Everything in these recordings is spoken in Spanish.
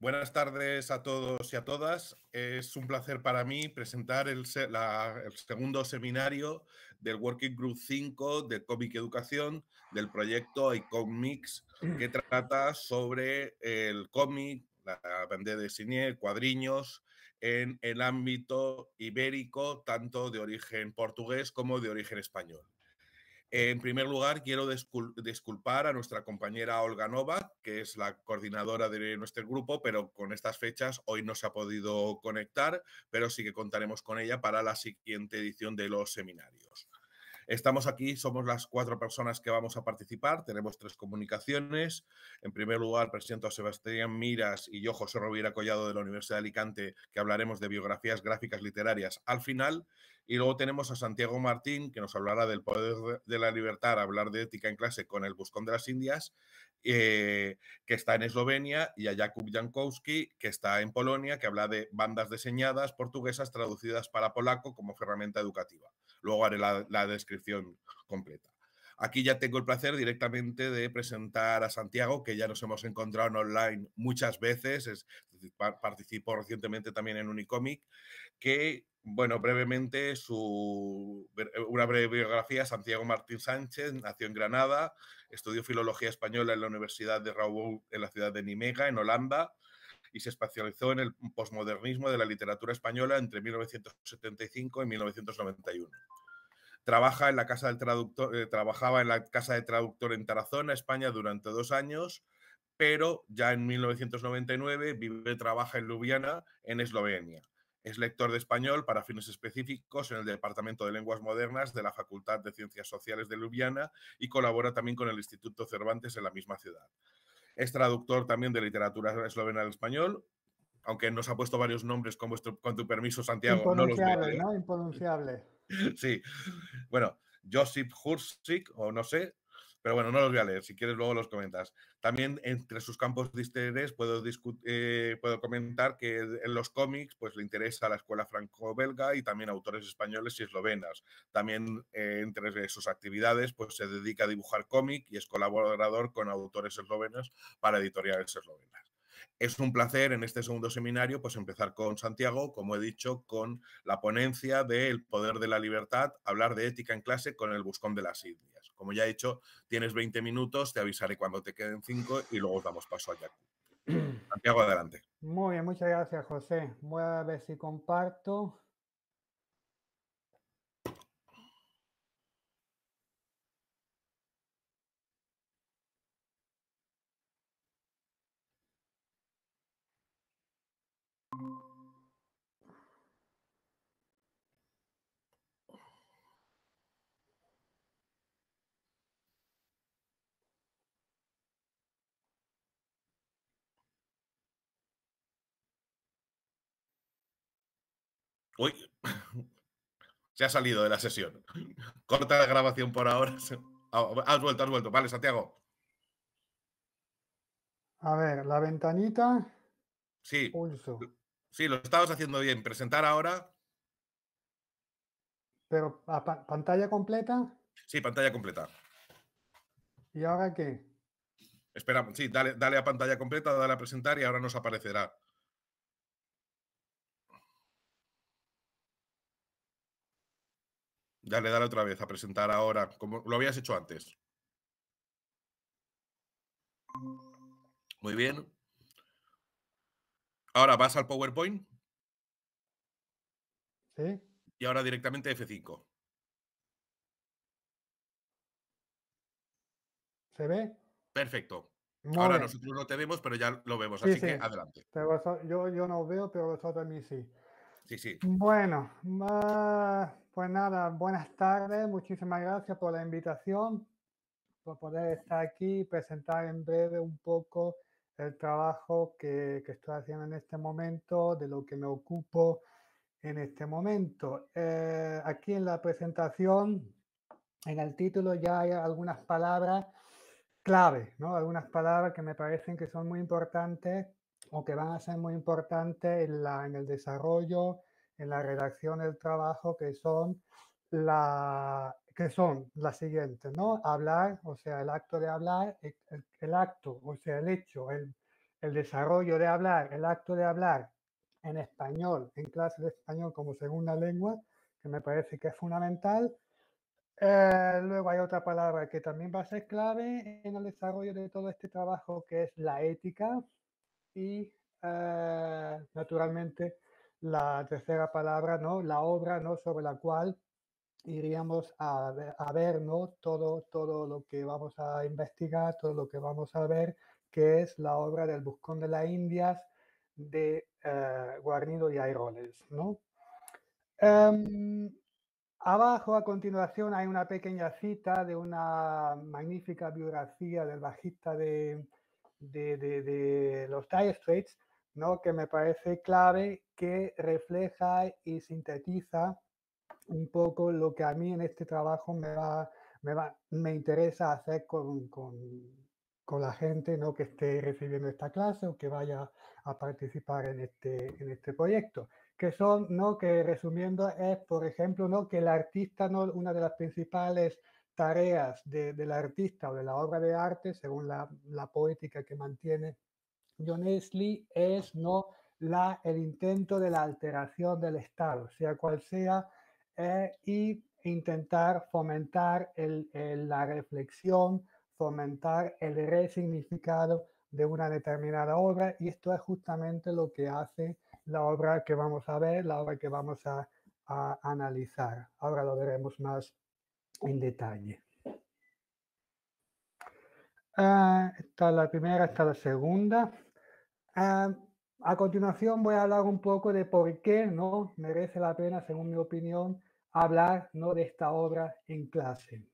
Buenas tardes a todos y a todas. Es un placer para mí presentar el, segundo seminario del Working Group 5 de Comic Educación del proyecto Icomics, que mm. trata sobre el cómic, la bandera de cine, cuadriños en el ámbito ibérico, tanto de origen portugués como de origen español. En primer lugar, quiero disculpar a nuestra compañera Olga Nova, que es la coordinadora de nuestro grupo, pero con estas fechas hoy no se ha podido conectar, pero sí que contaremos con ella para la siguiente edición de los seminarios. Estamos aquí, somos las cuatro personas que vamos a participar. Tenemos tres comunicaciones. En primer lugar, presento a Sebastián Miras y yo, José Rovira Collado de la Universidad de Alicante, que hablaremos de biografías gráficas literarias al final. Y luego tenemos a Santiago Martín, que nos hablará del poder de la libertad, hablar de ética en clase con el Buscón de las Indias, eh, que está en Eslovenia, y a Jakub Jankowski, que está en Polonia, que habla de bandas diseñadas portuguesas traducidas para polaco como herramienta educativa. Luego haré la, descripción completa. Aquí ya tengo el placer directamente de presentar a Santiago, que ya nos hemos encontrado en online muchas veces, es, participó recientemente también en Unicomic, que, bueno, brevemente, su, una breve biografía, Santiago Martín Sánchez, nació en Granada, estudió Filología Española en la Universidad de Raúl, en la ciudad de Nimega, en Holanda, y se especializó en el posmodernismo de la literatura española entre 1975 y 1991. Trabaja en la casa del traductor, eh, trabajaba en la casa de traductor en Tarazona, España, durante dos años, pero ya en 1999 vive trabaja en Ljubljana, en Eslovenia. Es lector de español para fines específicos en el Departamento de Lenguas Modernas de la Facultad de Ciencias Sociales de Ljubljana y colabora también con el Instituto Cervantes en la misma ciudad es traductor también de literatura eslovena al español, aunque nos ha puesto varios nombres con, tu permiso, Santiago. Impronunciable, ¿no? Impronunciable. sí. Bueno, Josip Hursik, o no sé, pero bueno, no los voy a leer, si quieres luego los comentas. También entre sus campos de interés puedo, eh, puedo comentar que en los cómics pues le interesa la escuela franco-belga y también autores españoles y eslovenas. También eh, entre sus actividades pues se dedica a dibujar cómic y es colaborador con autores eslovenos para editoriales eslovenas. Es un placer en este segundo seminario pues empezar con Santiago, como he dicho, con la ponencia de El poder de la libertad, hablar de ética en clase con el buscón de la sidnia como ya he dicho, tienes 20 minutos, te avisaré cuando te queden 5 y luego damos paso a Jack. Santiago, adelante. Muy bien, muchas gracias, José. Voy a ver si comparto. Uy, se ha salido de la sesión. Corta la grabación por ahora. Ah, has vuelto, has vuelto. Vale, Santiago. A ver, la ventanita. Sí. Sí, lo estabas haciendo bien. Presentar ahora. Pero pantalla completa. Sí, pantalla completa. ¿Y ahora qué? Espera, sí, dale, dale a pantalla completa, dale a presentar y ahora nos aparecerá. Dale, dale otra vez a presentar ahora, como lo habías hecho antes. Muy bien. Ahora vas al PowerPoint. Sí. Y ahora directamente F5. ¿Se ve? Perfecto. ahora nosotros no te vemos, pero ya lo vemos, así que adelante. yo, no veo, pero vosotros a mí sí. Bueno, pues nada, buenas tardes, muchísimas gracias por la invitación, por poder estar aquí y presentar en breve un poco el trabajo que, estoy haciendo en este momento, de lo que me ocupo en este momento. Eh, aquí en la presentación, en el título ya hay algunas palabras clave, ¿no? algunas palabras que me parecen que son muy importantes o que van a ser muy importantes en, la, en el desarrollo, en la redacción del trabajo, que son la, que son las siguientes, ¿no? Hablar, o sea, el acto de hablar, e, el, acto, o sea, el hecho, el, el, desarrollo de hablar, el acto de hablar en español, en clase de español como segunda lengua, que me parece que es fundamental. Eh, luego hay otra palabra que también va a ser clave en el desarrollo de todo este trabajo, que es la ética, y eh, naturalmente la tercera palabra, ¿no? La obra, ¿no? Sobre la cual iríamos a ver, Todo, todo lo que vamos a investigar, todo lo que vamos a ver, que es la obra del Buscón de las Indias de eh, Guarnido y Airoles, em, abajo, a continuación, hay una pequeña cita de una magnífica biografía del bajista de, de, de, los tie Straits, ¿no? que me parece clave, que refleja y sintetiza un poco lo que a mí en este trabajo me va, me, va, me interesa hacer con, con, con, la gente ¿no? que esté recibiendo esta clase o que vaya a participar en este, en este proyecto. Que son, ¿no? que resumiendo es, por ejemplo, ¿no? que el artista, ¿no? una de las principales tareas del artista o de la obra de arte, según la, la poética que mantiene John Lee, es no la, el intento de la alteración del Estado, sea cual sea, e y intentar fomentar el, la reflexión, fomentar el resignificado de una determinada obra, y esto es justamente lo que hace la obra que vamos a ver, la obra que vamos a, a analizar. Ahora lo veremos más en detalle. Ah, esta es la primera, es la segunda. Ah, a continuación voy a hablar un poco de por qué no merece la pena, según mi opinión, hablar ¿no? de esta obra en clase.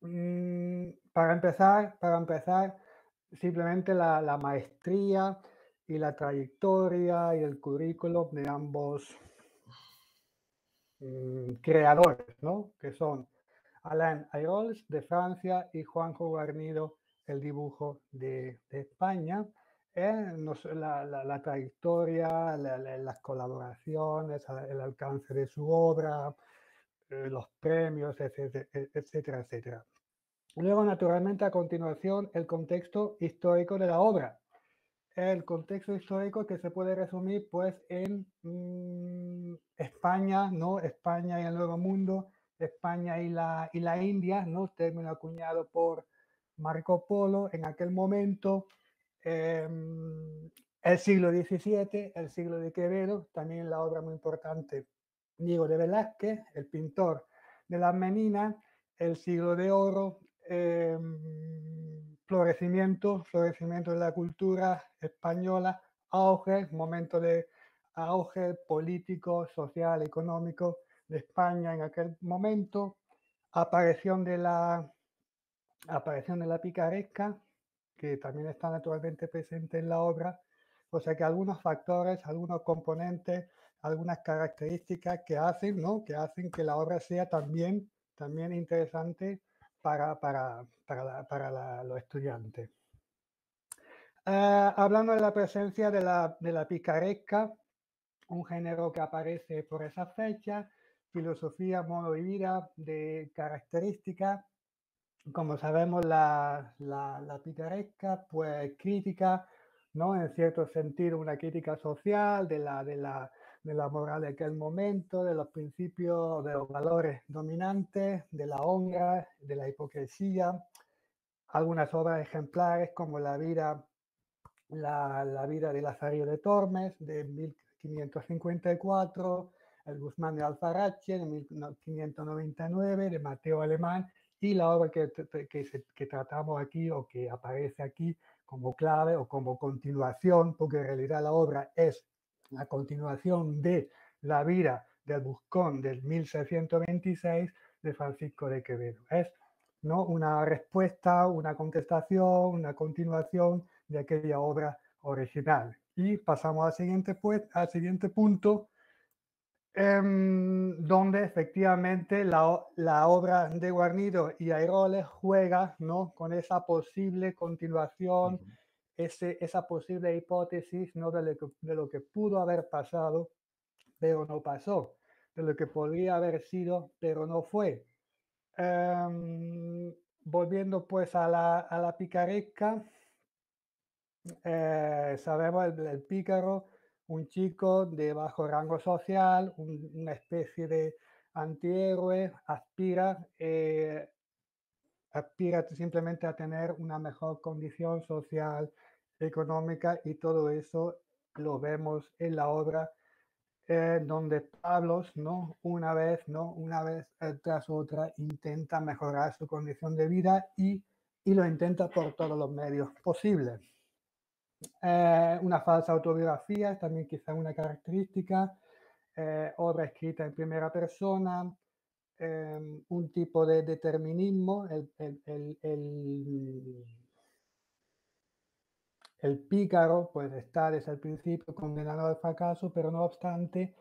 Mm, para empezar, para empezar, simplemente la, la maestría y la trayectoria y el currículum de ambos Mm, creadores, ¿no? Que son Alain Ayrols de Francia y Juanjo Guarnido, el dibujo de, España. Eh, la, trayectoria, las colaboraciones, el alcance de su obra, eh, los premios, etc. etcétera, etcétera. Luego, naturalmente, a continuación, el contexto histórico de la obra, el contexto histórico que se puede resumir pues en mm, España, ¿no? España y el Nuevo Mundo, España y la, y la India, ¿no? Término acuñado por Marco Polo en aquel momento, em, el siglo XVII, el siglo de Quevedo, también la obra muy importante, Diego de Velázquez, el pintor de las Meninas, el siglo de Oro, em, florecimiento, florecimiento de la cultura española, auge, momento de auge político, social, económico de España en aquel momento, aparición de la, aparición de la picaresca, que también está naturalmente presente en la obra, o sea que algunos factores, algunos componentes, algunas características que hacen, ¿no? que hacen que la obra sea también, también interesante para, para, para, para los estudiantes. Ah, hablando de la presencia de la, de la picaresca, un género que aparece por esa fecha, filosofía, modo de vida de características. Como sabemos, la, la, la, picaresca, pues crítica, ¿no? En cierto sentido, una crítica social de la, de la, de la moral de aquel momento, de los principios, de los valores dominantes, de la honra, de la hipocresía. Algunas obras ejemplares como La vida, la, vida de Lazarillo de Tormes de 1554, El Guzmán de Alfarache de 1599, de Mateo Alemán y la obra que, que, que tratamos aquí o que aparece aquí como clave o como continuación, porque en realidad la obra es la continuación de la vida del Buscón del 1626 de Francisco de Quevedo. Es ¿no? una respuesta, una contestación, una continuación de aquella obra original. Y pasamos al siguiente, pues, al siguiente punto, em, donde efectivamente la, obra de Guarnido y Airoles juega ¿no? con esa posible continuación esa posible hipótesis ¿no? de, lo que, pudo haber pasado, pero no pasó, de lo que podría haber sido, pero no fue. Em, volviendo pues a la, a picaresca, eh, sabemos el, pícaro, un chico de bajo rango social, una especie de antihéroe, aspira, eh, aspira simplemente a tener una mejor condición social, económica y todo eso lo vemos en la obra eh, donde Pablo, ¿no? Una vez, ¿no? Una vez eh, tras otra intenta mejorar su condición de vida y, y lo intenta por todos los medios posibles. Eh, una falsa autobiografía también quizá una característica, obra escrita en primera persona, un tipo de determinismo, el, el el pícaro, pues está desde el principio condenado al fracaso, pero no obstante,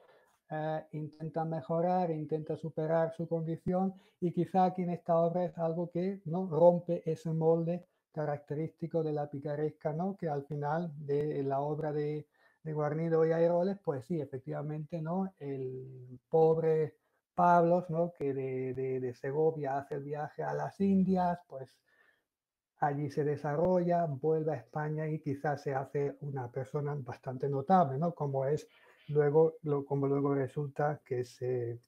eh, intenta mejorar, intenta superar su condición y quizá aquí en esta obra es algo que ¿no? rompe ese molde característico de la picaresca, ¿no? que al final de la obra de, Guarnido y Airoles, pues sí, efectivamente, ¿no? el pobre Pablos, ¿no? que de Segovia hace el viaje a las Indias, pues allí se desarrolla, vuelve a España y quizás se hace una persona bastante notable, ¿no? Como es luego, lo, como luego resulta que se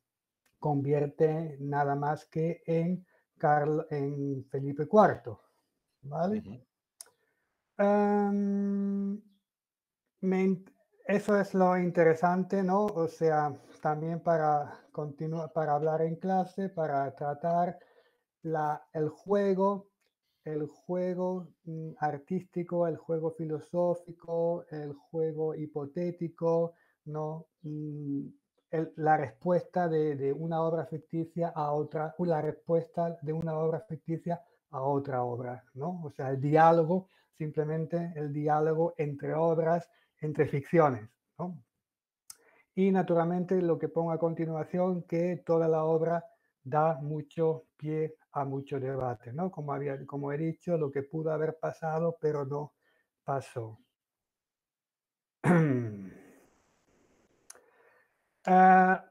convierte nada más que en, Carl, en Felipe IV, ¿vale? Em, eso es lo interesante, ¿no? O sea, también para continuar, para hablar en clase, para tratar la, el juego el juego mm, artístico, el juego filosófico, el juego hipotético, ¿no? Mm, la respuesta de, una obra ficticia a otra, la respuesta de una obra ficticia a otra obra, ¿no? O sea, el diálogo, simplemente el diálogo entre obras, entre ficciones, Y naturalmente lo que pongo a continuación, que toda la obra da mucho pie a mucho debate, ¿no? Como, había, como he dicho, lo que pudo haber pasado, pero no pasó. Ah,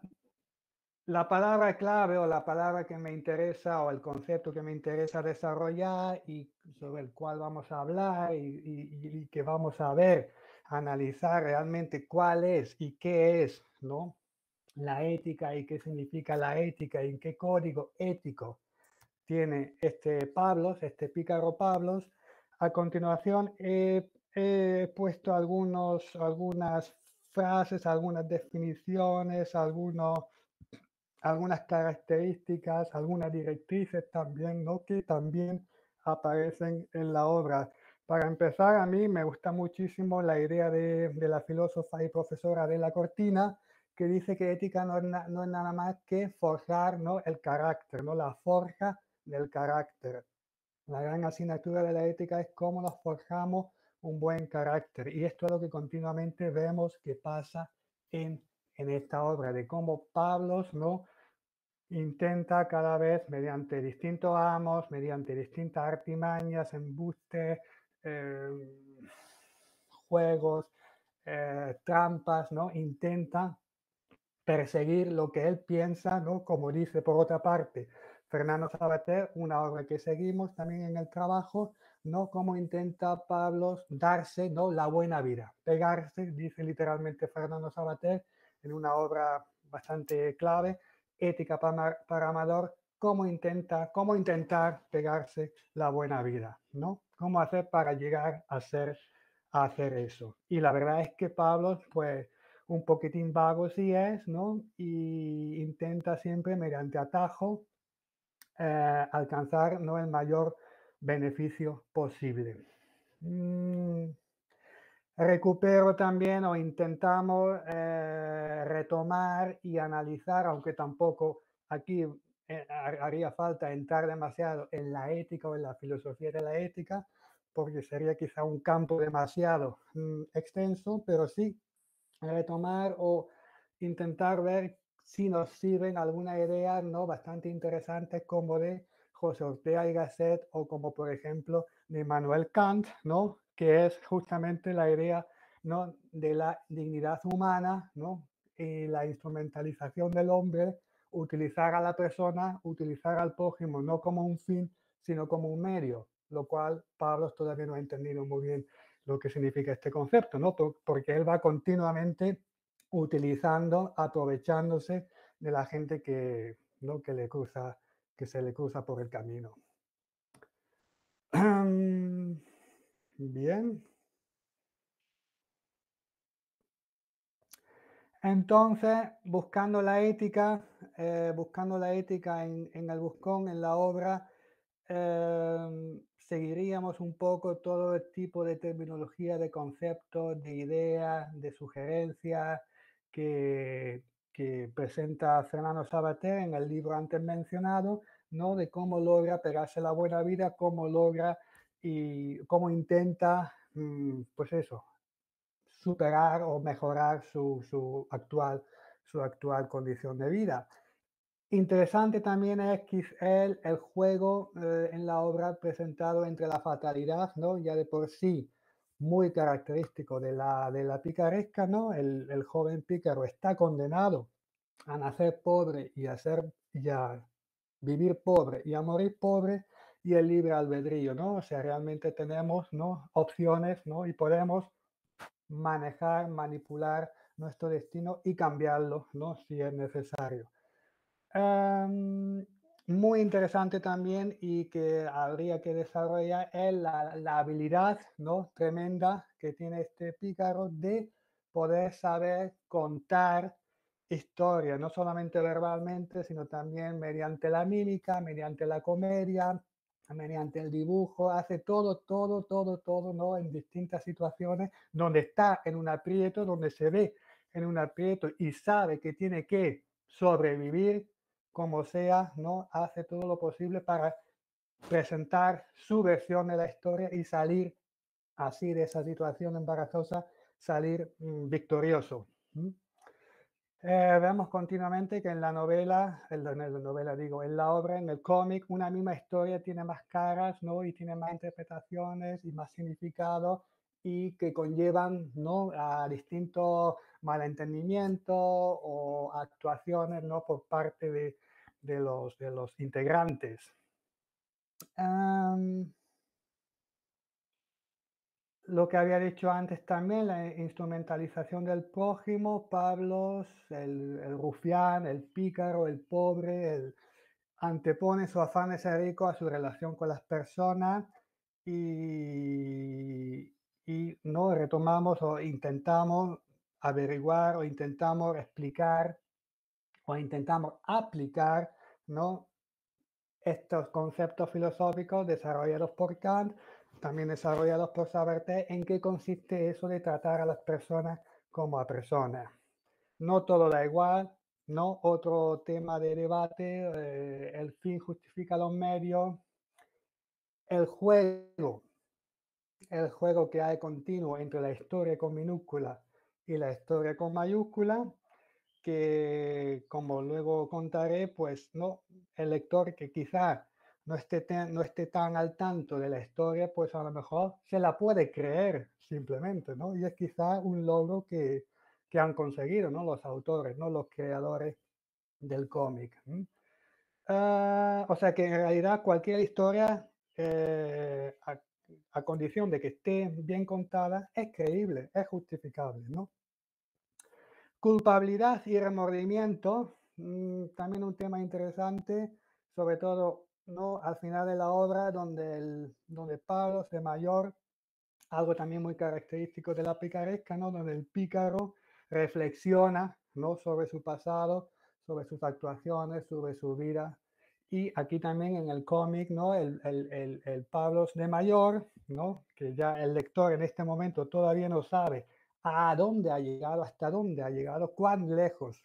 la palabra clave o la palabra que me interesa o el concepto que me interesa desarrollar y sobre el cual vamos a hablar y, y que vamos a ver, analizar realmente cuál es y qué es, ¿no? la ética y qué significa la ética y en qué código ético tiene este Pablos, este pícaro Pablos. A continuación he, puesto algunos, algunas frases, algunas definiciones, algunos, algunas características, algunas directrices también, ¿no? que también aparecen en la obra. Para empezar, a mí me gusta muchísimo la idea de, de la filósofa y profesora de la Cortina, que dice que ética no es, nada más que forjar ¿no? el carácter, ¿no? la forja del carácter. La gran asignatura de la ética es cómo nos forjamos un buen carácter. Y esto es lo que continuamente vemos que pasa en, en esta obra, de cómo Pablo ¿no? intenta cada vez, mediante distintos amos, mediante distintas artimañas, embustes, em, juegos, eh, trampas, ¿no? intenta perseguir lo que él piensa, ¿no? Como dice por otra parte Fernando Sabater, una obra que seguimos también en el trabajo, ¿no? Cómo intenta Pablo darse, ¿no? La buena vida, pegarse, dice literalmente Fernando Sabater en una obra bastante clave, Ética para, Amador, cómo intenta, cómo intentar pegarse la buena vida, ¿no? Cómo hacer para llegar a ser hacer eso. Y la verdad es que Pablo, pues, un poquitín vago si es, ¿no? Y intenta siempre mediante atajo eh, alcanzar ¿no? el mayor beneficio posible. Mm, recupero también o intentamos eh, retomar y analizar, aunque tampoco aquí eh, haría falta entrar demasiado en la ética o en la filosofía de la ética, porque sería quizá un campo demasiado mm, extenso, pero sí retomar o intentar ver si nos sirven alguna idea ¿no? bastante interesante como de José Ortega y Gasset o como por ejemplo de Manuel Kant, ¿no? que es justamente la idea ¿no? de la dignidad humana ¿no? y la instrumentalización del hombre, utilizar a la persona, utilizar al prójimo, no como un fin, sino como un medio, lo cual Pablo todavía no ha entendido muy bien lo que significa este concepto, ¿no? Porque él va continuamente utilizando, aprovechándose de la gente que, ¿no? que, le que se le cruza por el camino. Bien. Entonces, buscando la ética, eh, buscando la ética en, el buscón, en la obra, eh, seguiríamos un poco todo el tipo de terminología, de conceptos, de ideas, de sugerencias que, presenta Fernando Sabater en el libro antes mencionado, ¿no? de cómo logra pegarse la buena vida, cómo logra y cómo intenta, mm, pues eso, superar o mejorar actual, su actual condición de vida. Interesante también es XL, el juego eh, en la obra presentado entre la fatalidad, ¿no? Ya de por sí muy característico de la, de la picaresca, ¿no? El, el, joven pícaro está condenado a nacer pobre y a, ser, vivir pobre y a morir pobre y el libre albedrío, ¿no? O sea, realmente tenemos, ¿no? Opciones, ¿no? Y podemos manejar, manipular nuestro destino y cambiarlo, ¿no? Si es necesario muy interesante también y que habría que desarrollar es la, habilidad ¿no? tremenda que tiene este pícaro de poder saber contar historias, no solamente verbalmente, sino también mediante la mímica, mediante la comedia, mediante el dibujo, hace todo, todo, todo, todo, ¿no? En distintas situaciones, donde está en un aprieto, donde se ve en un aprieto y sabe que tiene que sobrevivir, como sea, ¿no? Hace todo lo posible para presentar su versión de la historia y salir así de esa situación embarazosa, salir mm, victorioso. Eh, vemos continuamente que en la novela, en la, novela digo, en la obra, en el cómic, una misma historia tiene más caras, ¿no? Y tiene más interpretaciones y más significado y que conllevan, ¿no? A distintos malentendimientos o actuaciones, ¿no? Por parte de, de los, de los integrantes. lo que había dicho antes también, la instrumentalización del prójimo, Pablos, el, el rufián, el pícaro, el pobre, el, antepone su afán de ser rico a su relación con las personas y, y no retomamos o intentamos averiguar o intentamos explicar pues intentamos aplicar, ¿no? Estos conceptos filosóficos desarrollados por Kant, también desarrollados por Saberté, en qué consiste eso de tratar a las personas como a personas. No todo da igual, ¿no? Otro tema de debate, eh, el fin justifica los medios, el juego, el juego que hay continuo entre la historia con minúscula y la historia con mayúscula, que, como luego contaré, pues no, el lector que quizá no esté, no esté tan al tanto de la historia, pues a lo mejor se la puede creer simplemente, ¿no? Y es quizá un logro que, que han conseguido, ¿no? Los autores, ¿no? Los creadores del cómic. Ah, o sea que en realidad cualquier historia, eh, a, condición de que esté bien contada, es creíble, es justificable, ¿no? Culpabilidad y remordimiento, mm, también un tema interesante, sobre todo ¿no? al final de la obra, donde, el, donde Pablo de mayor, algo también muy característico de la picaresca, ¿no? donde el pícaro reflexiona ¿no? sobre su pasado, sobre sus actuaciones, sobre su vida. Y aquí también en el cómic, ¿no? El, el, el, Pablos de mayor, ¿no? que ya el lector en este momento todavía no sabe a dónde ha llegado, hasta dónde ha llegado, cuán lejos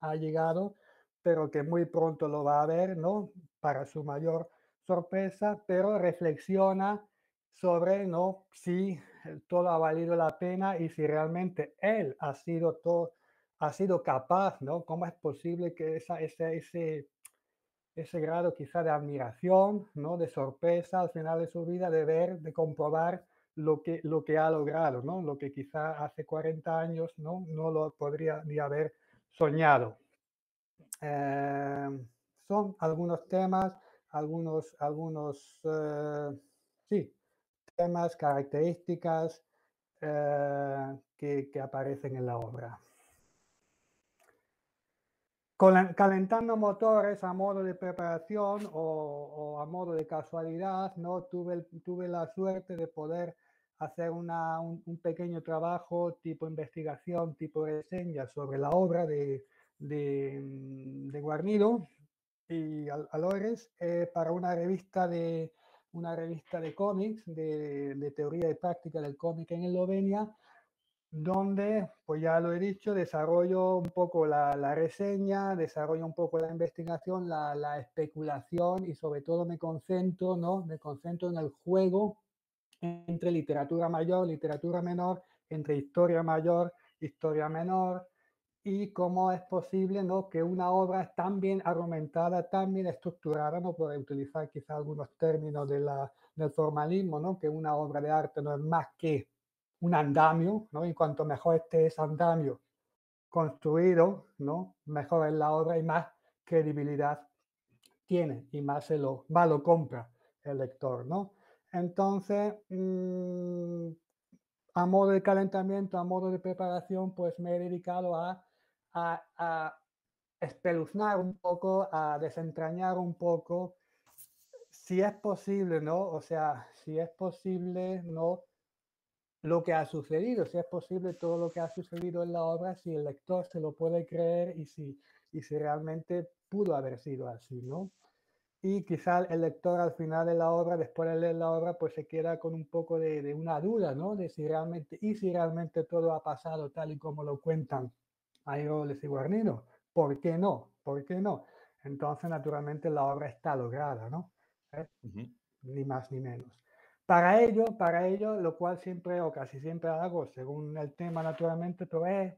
ha llegado, pero que muy pronto lo va a ver, ¿no? Para su mayor sorpresa, pero reflexiona sobre, ¿no? Si eh, todo ha valido la pena y si realmente él ha sido todo, ha sido capaz, ¿no? ¿Cómo es posible que esa, ese, ese, ese grado quizá de admiración, ¿no? De sorpresa al final de su vida, de ver, de comprobar lo que, ha logrado, Lo que quizá hace 40 años no, lo podría ni haber soñado. Em, son algunos temas, algunos, algunos eh, sí, temas, características eh, que, aparecen en la obra. calentando motores a modo de preparación o, o, a modo de casualidad, ¿no? tuve, tuve la suerte de poder hacer una, un, pequeño trabajo tipo investigación, tipo reseña sobre la obra de, de, mm, Guarnido y Alores eh, para una revista de una revista de cómics, de, teoría y práctica del cómic en Eslovenia, donde, pues ya lo he dicho, desarrollo un poco la, la reseña, desarrollo un poco la investigación, la, la, especulación y sobre todo me concentro, ¿no? Me concentro en el juego entre literatura mayor, literatura menor, entre historia mayor, historia menor, y cómo es posible ¿no? que una obra tan bien argumentada, tan bien estructurada, ¿no? puede utilizar quizá algunos términos del formalismo, ¿no? que una obra de arte no es más que un andamio, ¿no? y cuanto mejor esté ese andamio construido, ¿no? mejor es la obra y más credibilidad tiene y más se lo, va lo compra el lector. ¿no? Entonces, mm, a modo de calentamiento, a modo de preparación, pues me he dedicado a, a espeluznar un poco, a desentrañar un poco, si es posible, ¿no? O sea, si es posible, ¿no? Lo que ha sucedido, si es posible todo lo que ha sucedido en la obra, si el lector se lo puede creer y si, y si realmente pudo haber sido así, ¿no? y quizá el lector al final de la obra, después de leer la obra, pues se queda con un poco de, una duda, ¿no? De si realmente, y si realmente todo ha pasado tal y como lo cuentan Aeroles y Guarnino. ¿Por qué no? ¿Por qué no? Entonces, naturalmente, la obra está lograda, ¿no? ¿Eh? Ni más ni menos. Para ello, para ello, lo cual siempre o casi siempre hago, según el tema, naturalmente, pero es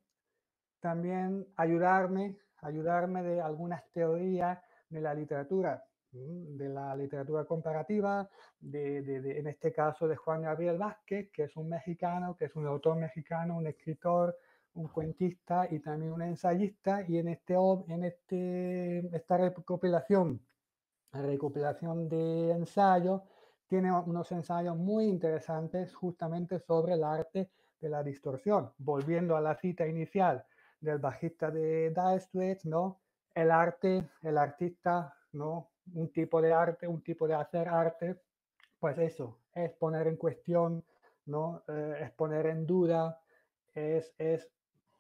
también ayudarme, ayudarme de algunas teorías de la literatura de la literatura comparativa, de, en este caso de Juan Gabriel Vázquez, que es un mexicano, que es un autor mexicano, un escritor, un cuentista y también un ensayista, y en, este, en este, esta recopilación, recopilación de ensayos, tiene unos ensayos muy interesantes justamente sobre el arte de la distorsión. Volviendo a la cita inicial del bajista de Dire ¿no? El arte, el artista, ¿no? un tipo de arte, un tipo de hacer arte, pues eso, es poner en cuestión, ¿no? Eh, es poner en duda, es,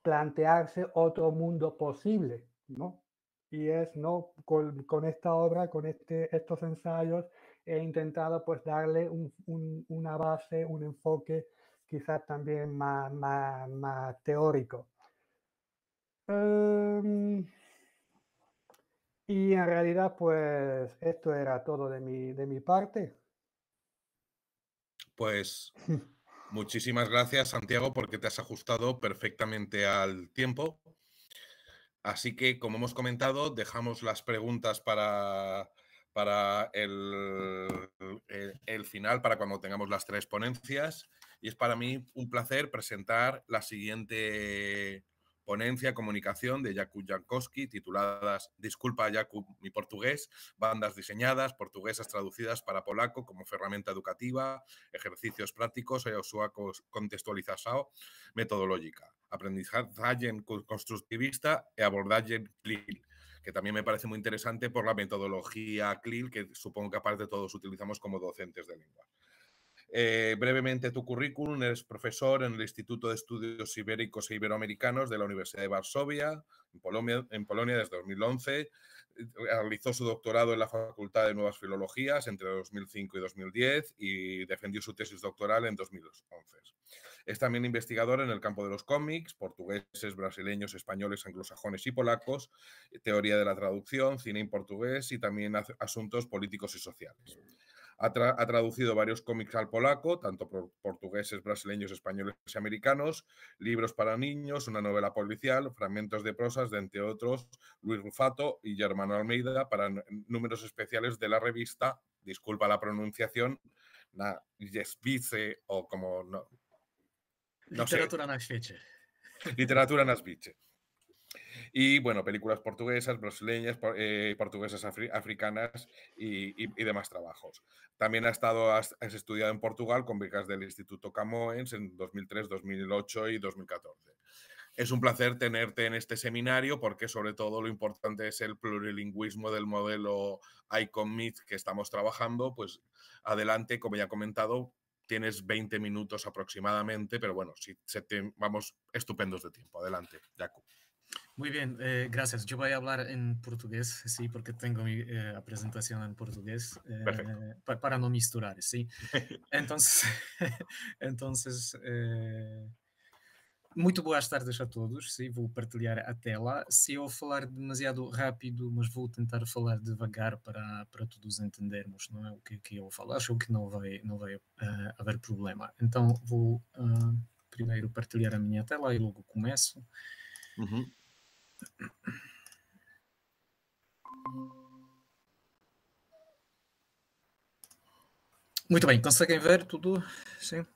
plantearse otro mundo posible, ¿no? Y es, ¿no? Con, esta obra, con este, estos ensayos, he intentado pues darle una base, un enfoque quizás también más, más, más teórico. Em, y en realidad, pues esto era todo de mi, de mi parte. Pues muchísimas gracias, Santiago, porque te has ajustado perfectamente al tiempo. Así que, como hemos comentado, dejamos las preguntas para, para el, el, final, para cuando tengamos las tres ponencias. Y es para mí un placer presentar la siguiente ponencia comunicación de Jakub Jankowski tituladas Disculpa Jakub mi portugués, bandas diseñadas, portuguesas traducidas para polaco como herramienta educativa, ejercicios prácticos y eh, contextualización metodológica, aprendizaje constructivista e abordaje CLIL, que también me parece muy interesante por la metodología CLIL, que supongo que aparte todos utilizamos como docentes de lengua. Eh, brevemente tu currículum, eres profesor en el Instituto de Estudios Ibéricos e Iberoamericanos de la Universidad de Varsovia, en Polonia, en Polonia desde 2011. Realizó su doctorado en la Facultad de Nuevas Filologías entre 2005 y 2010 y defendió su tesis doctoral en 2011. Es también investigador en el campo de los cómics, portugueses, brasileños, españoles, anglosajones y polacos, teoría de la traducción, cine en portugués y también asuntos políticos y sociales. Ha, traducido varios cómics al polaco, tanto por portugueses, brasileños, españoles y americanos, libros para niños, una novela policial, fragmentos de prosas de, entre otros, Luis Rufato y Germano Almeida para números especiales de la revista, disculpa la pronunciación, na o como no. literatura sé. Literatura na y bueno, películas portuguesas, brasileñas, eh, portuguesas africanas y, demás trabajos. También ha estado, has, estudiado en Portugal con becas del Instituto Camoens en 2003, 2008 y 2014. Es un placer tenerte en este seminario porque sobre todo lo importante es el plurilingüismo del modelo ICOM que estamos trabajando. Pues adelante, como ya he comentado, tienes 20 minutos aproximadamente, pero bueno, si se vamos estupendos de tiempo. Adelante, Jacu. Muy bien, eh, gracias. Yo voy a hablar en portugués, sí, porque tengo mi eh, presentación en portugués eh, pa, para no misturar, sí. Entonces, entonces eh, muito boas tardes a todos. vou partilhar a tela. Se eu falar demasiado rápido, mas vou tentar falar devagar para, para todos entendermos não é? o que, que eu falo. Acho que não vai, não vai uh, haver problema. Então, vou uh, primeiro partilhar a minha tela e logo começo. Uhum. Muito bem, conseguem ver tudo? Sim.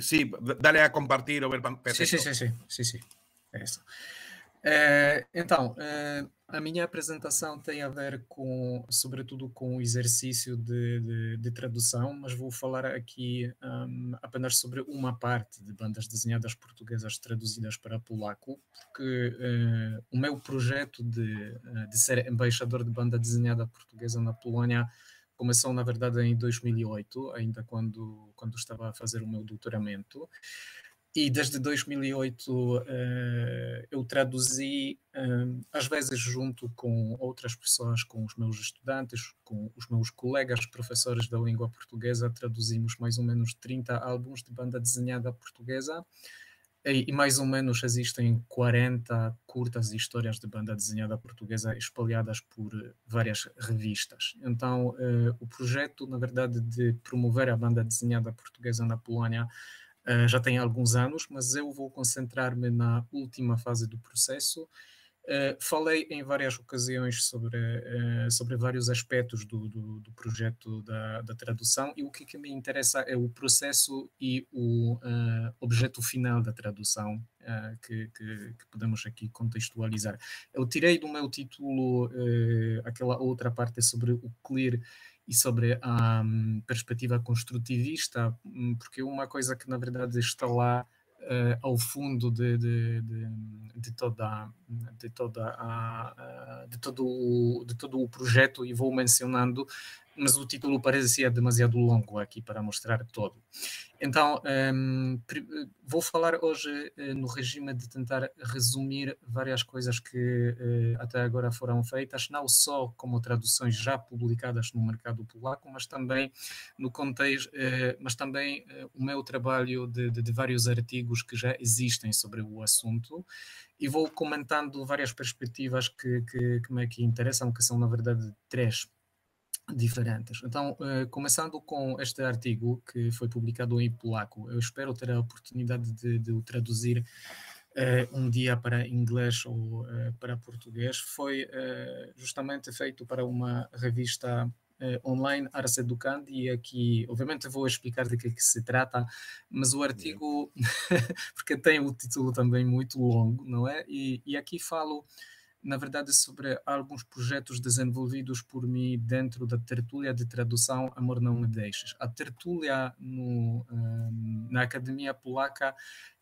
Sim, Dá-lhe a compartilhar o ver. Sim, sim, sim, sim, sim, É isso. Eh, então, eh, a minha apresentação tem a ver com, sobretudo, com o exercício de, de, de tradução, mas vou falar aqui um, apenas sobre uma parte de bandas desenhadas portuguesas traduzidas para polaco, porque uh, o meu projeto de, eh, de ser embaixador de banda desenhada portuguesa na Polónia começou, na verdade, em 2008, ainda quando, quando estava a fazer o meu doutoramento e desde 2008 eh, eu traduzi, eh, às vezes junto com outras pessoas, com os meus estudantes, com os meus colegas professores da língua portuguesa, traduzimos mais ou menos 30 álbuns de banda desenhada portuguesa e mais ou menos existem 40 curtas histórias de banda desenhada portuguesa espalhadas por várias revistas. Então, eh, o projeto, na verdade, de promover a banda desenhada portuguesa na Polónia ah, já tem alguns anos, mas eu vou concentrar-me na última fase do processo. Uh, falei em várias ocasiões sobre, uh, sobre vários aspectos do, do, do projeto da, da, tradução e o que, que, me interessa é o processo e o uh, objeto final da tradução que, que, que, podemos aqui contextualizar. Eu tirei do meu título aquela outra parte sobre o clir e sobre a um, perspectiva construtivista, hum, porque uma coisa que na verdade está lá uh, ao fundo de, de, de, de, toda de toda a, eh, de todo de todo o projeto e vou mencionando mas o título parecia é demasiado longo aqui para mostrar todo. Então, um, vou falar hoje uh, no regime de tentar resumir várias coisas que uh, até agora foram feitas, não só como traduções já publicadas no mercado polaco, mas também no contexto, uh, eh, mas também o meu trabalho de, de, de vários artigos que já existem sobre o assunto e vou comentando várias perspectivas que, que, que, me aqui interessam, que são, na verdade, três diferentes. Então, eh, começando com este artigo que foi publicado em polaco, eu espero ter a oportunidade de, de o traduzir eh, um dia para inglês ou eh, para português, foi justamente feito para uma revista online Ars Educandi e aqui obviamente vou explicar de que, que se trata, mas o artigo porque tem o título também muito longo, não é? E, e aqui falo na verdade, sobre alguns projetos desenvolvidos por mim dentro da tertúlia de tradução Amor Não Me Deixes. A tertúlia no, hum, na Academia Polaca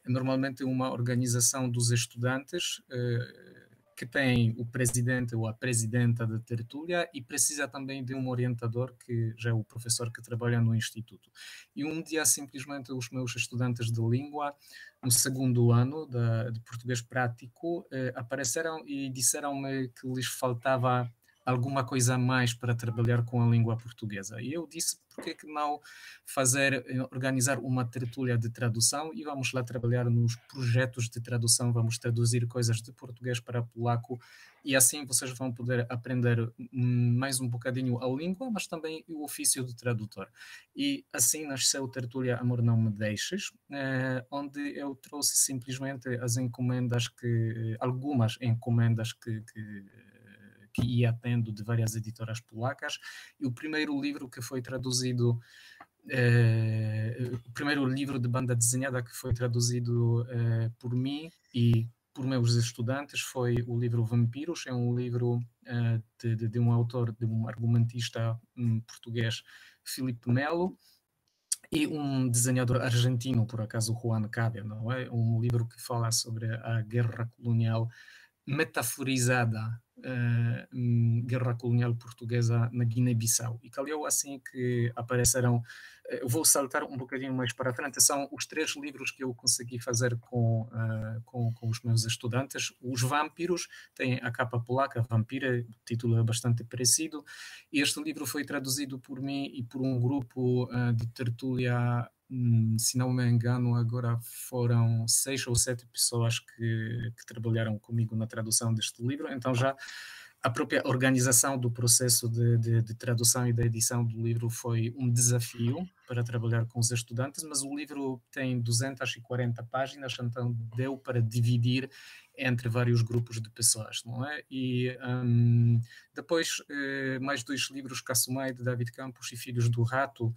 é normalmente uma organização dos estudantes eh, que tem o presidente ou a presidenta da tertúlia e precisa também de um orientador que já é o professor que trabalha no instituto. E um dia simplesmente os meus estudantes de língua no segundo ano de, português prático eh, apareceram e disseram-me que lhes faltava alguma coisa a mais para trabalhar com a língua portuguesa. E eu disse, por que é não fazer, eh, organizar uma tertúlia de tradução e vamos lá trabalhar nos projetos de tradução, vamos traduzir coisas de português para polaco e assim vocês vão poder aprender mais um bocadinho a língua, mas também o ofício de tradutor. E assim nasceu a Tertúlia Amor Não Me Deixes, eh, onde eu trouxe simplesmente as encomendas que, eh, algumas encomendas que, que que ia tendo de várias editoras polacas, e o primeiro livro que foi traduzido eh, o primeiro livro de banda desenhada que foi traduzido eh, por mim e por meus estudantes foi o livro Vampiros, é um livro eh, de, de, de, um autor, de um argumentista um, português, Filipe Melo, e um desenhador argentino, por acaso Juan Cabia, não é? Um livro que fala sobre a guerra colonial metaforizada eh, guerra colonial portuguesa na Guiné-Bissau. E calhou assim que apareceram. Eh, eu vou saltar um bocadinho mais para a frente. São os três livros que eu consegui fazer com, uh, com, com, os meus estudantes. Os Vampiros tem a capa polaca, Vampira, o título é bastante parecido. este livro foi traduzido por mim e por um grupo de tertúlia Hum, se não me engano, agora foram seis ou sete pessoas que, que trabalharam comigo na tradução deste livro, então já a própria organização do processo de, de, de, tradução e da edição do livro foi um desafio para trabalhar com os estudantes, mas o livro tem 240 páginas, então deu para dividir entre vários grupos de pessoas, não é? E um, depois, eh, mais dois livros, Casumai, de David Campos e Filhos do Rato,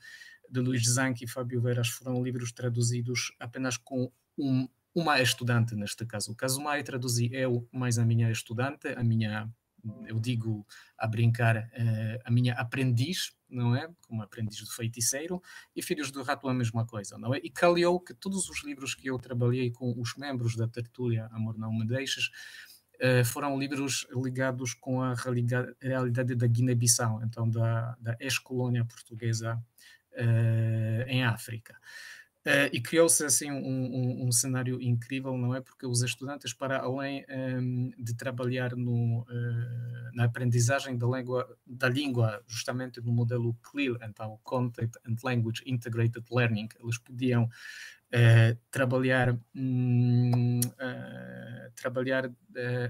de Luís Zanck e Fábio Veras foram livros traduzidos apenas com um, uma estudante, neste caso. O caso Mai traduzi eu é mais a minha estudante, a minha, eu digo a brincar, eh, a minha aprendiz, não é? Como aprendiz do feiticeiro, e Filhos do Rato a mesma coisa, não é? E calhou que todos os livros que eu trabalhei com os membros da tertúlia Amor Não Me Deixes, eh, foram livros ligados com a realidade da Guiné-Bissau, então da, da ex-colônia portuguesa eh, em África. Uh, e criou-se assim um, um, um, cenário incrível, não é? Porque os estudantes, para além um, ehm, de trabalhar no, uh, na aprendizagem da língua, da língua, justamente no modelo CLIL, então Content and Language Integrated Learning, eles podiam trabalhar, uh, trabalhar uh,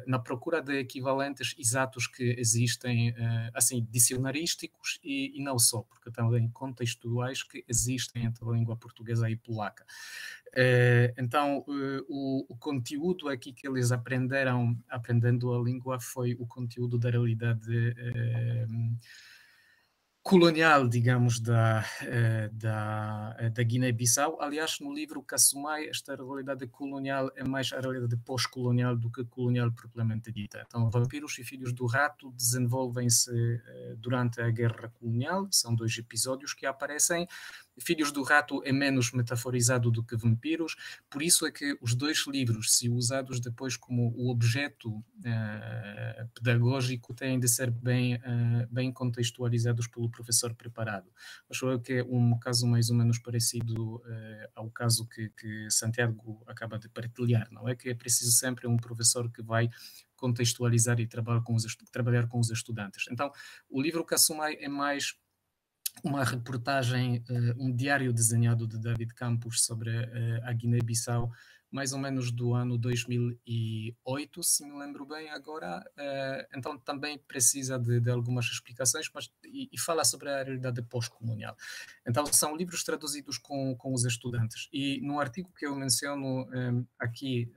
na procura de equivalentes exatos que existem, uh, assim, dicionarísticos e, e, não só, porque também contextuais que existem entre a língua portuguesa e polaca. Eh, então, o, o, conteúdo aqui que eles aprenderam, aprendendo a língua, foi o conteúdo da realidade colonial, digamos, da, eh, da, eh, da Guiné-Bissau. Aliás, no livro Kassumai, esta realidade colonial é mais a realidade pós-colonial do que colonial propriamente dita. Então, Vampiros e Filhos do Rato desenvolvem-se eh, durante a Guerra Colonial, são dois episódios que aparecem Filhos do Rato é menos metaforizado do que Vampiros, por isso é que os dois livros, se usados depois como o objeto uh, pedagógico, têm de ser bem, uh, bem contextualizados pelo professor preparado. Acho que é um caso mais ou menos parecido uh, ao caso que, que Santiago acaba de partilhar, não é? Que é preciso sempre um professor que vai contextualizar e trabalhar com os, trabalhar com os estudantes. Então, o livro Kasumai é mais uma reportagem, eh, um diário desenhado de David Campos sobre eh, a Guiné-Bissau, mais ou menos do ano 2008, se me lembro bem agora. Eh, então também precisa de, de algumas explicações mas, e, e, fala sobre a realidade pós-colonial. Então são livros traduzidos com, com os estudantes. E no artigo que eu menciono aqui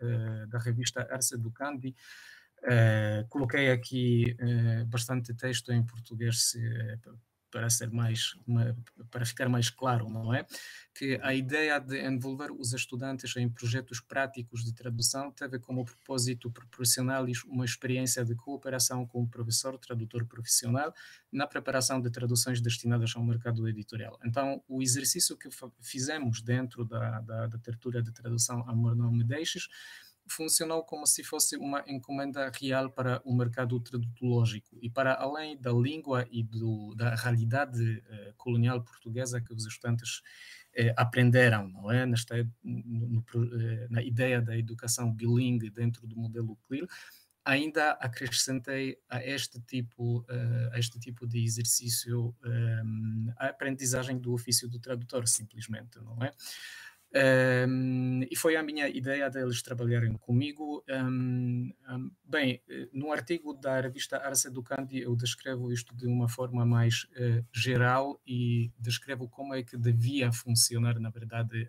da revista Arce Ducandi, coloquei aqui bastante texto em português, para ser mais para ficar mais claro, não é? Que a ideia de envolver os estudantes em projetos práticos de tradução teve como propósito proporcionar-lhes uma experiência de cooperação com o professor tradutor profissional na preparação de traduções destinadas ao mercado editorial. Então, o exercício que fizemos dentro da, da, da tertúlia de tradução Amor Não Me Deixes funcionou como se fosse uma encomenda real para o mercado tradutológico e para além da língua e do, da realidade eh, colonial portuguesa que os estudantes eh, aprenderam, não é? Nesta, no, no, eh, na ideia da educação bilingue dentro do modelo CLIL, ainda acrescentei a este tipo, a este tipo de exercício a aprendizagem do ofício do tradutor, simplesmente, não é? Um, e foi a minha ideia deles trabalharem comigo. Um, um, bem, eh, no artigo da revista Ars Educandi eu descrevo isto de uma forma mais uh, geral e descrevo como é que devia funcionar, na verdade,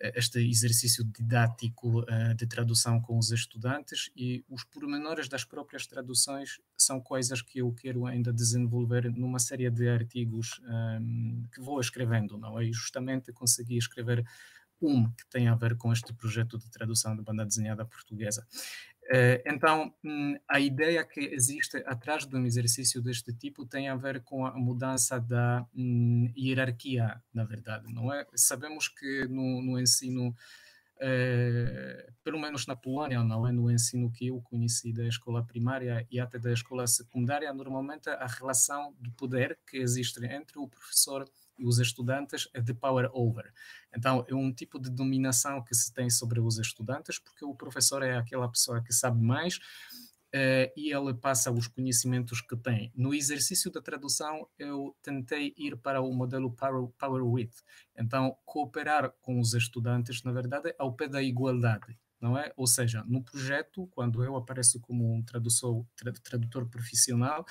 eh, este exercício didático uh, de tradução com os estudantes e os pormenores das próprias traduções são coisas que eu quero ainda desenvolver numa série de artigos um, ehm, que vou escrevendo, não é? E justamente consegui escrever um que tem a ver com este projeto de tradução de banda desenhada portuguesa. Eh, então, hum, a ideia que existe atrás de um exercício deste tipo tem a ver com a mudança da hum, hierarquia, na verdade, não é? Sabemos que no, no ensino, eh, pelo menos na Polónia, não é? No ensino que eu conheci da escola primária e até da escola secundária, normalmente a relação de poder que existe entre o professor e e os estudantes é de power over. Então, é um tipo de dominação que se tem sobre os estudantes, porque o professor é aquela pessoa que sabe mais uh, e ele passa os conhecimentos que tem. No exercício da tradução, eu tentei ir para o modelo Power, power With. Então, cooperar com os estudantes, na verdade, ao pé da igualdade. É? Ou seja, no projeto, quando eu apareço como um tradutor, tradutor profissional,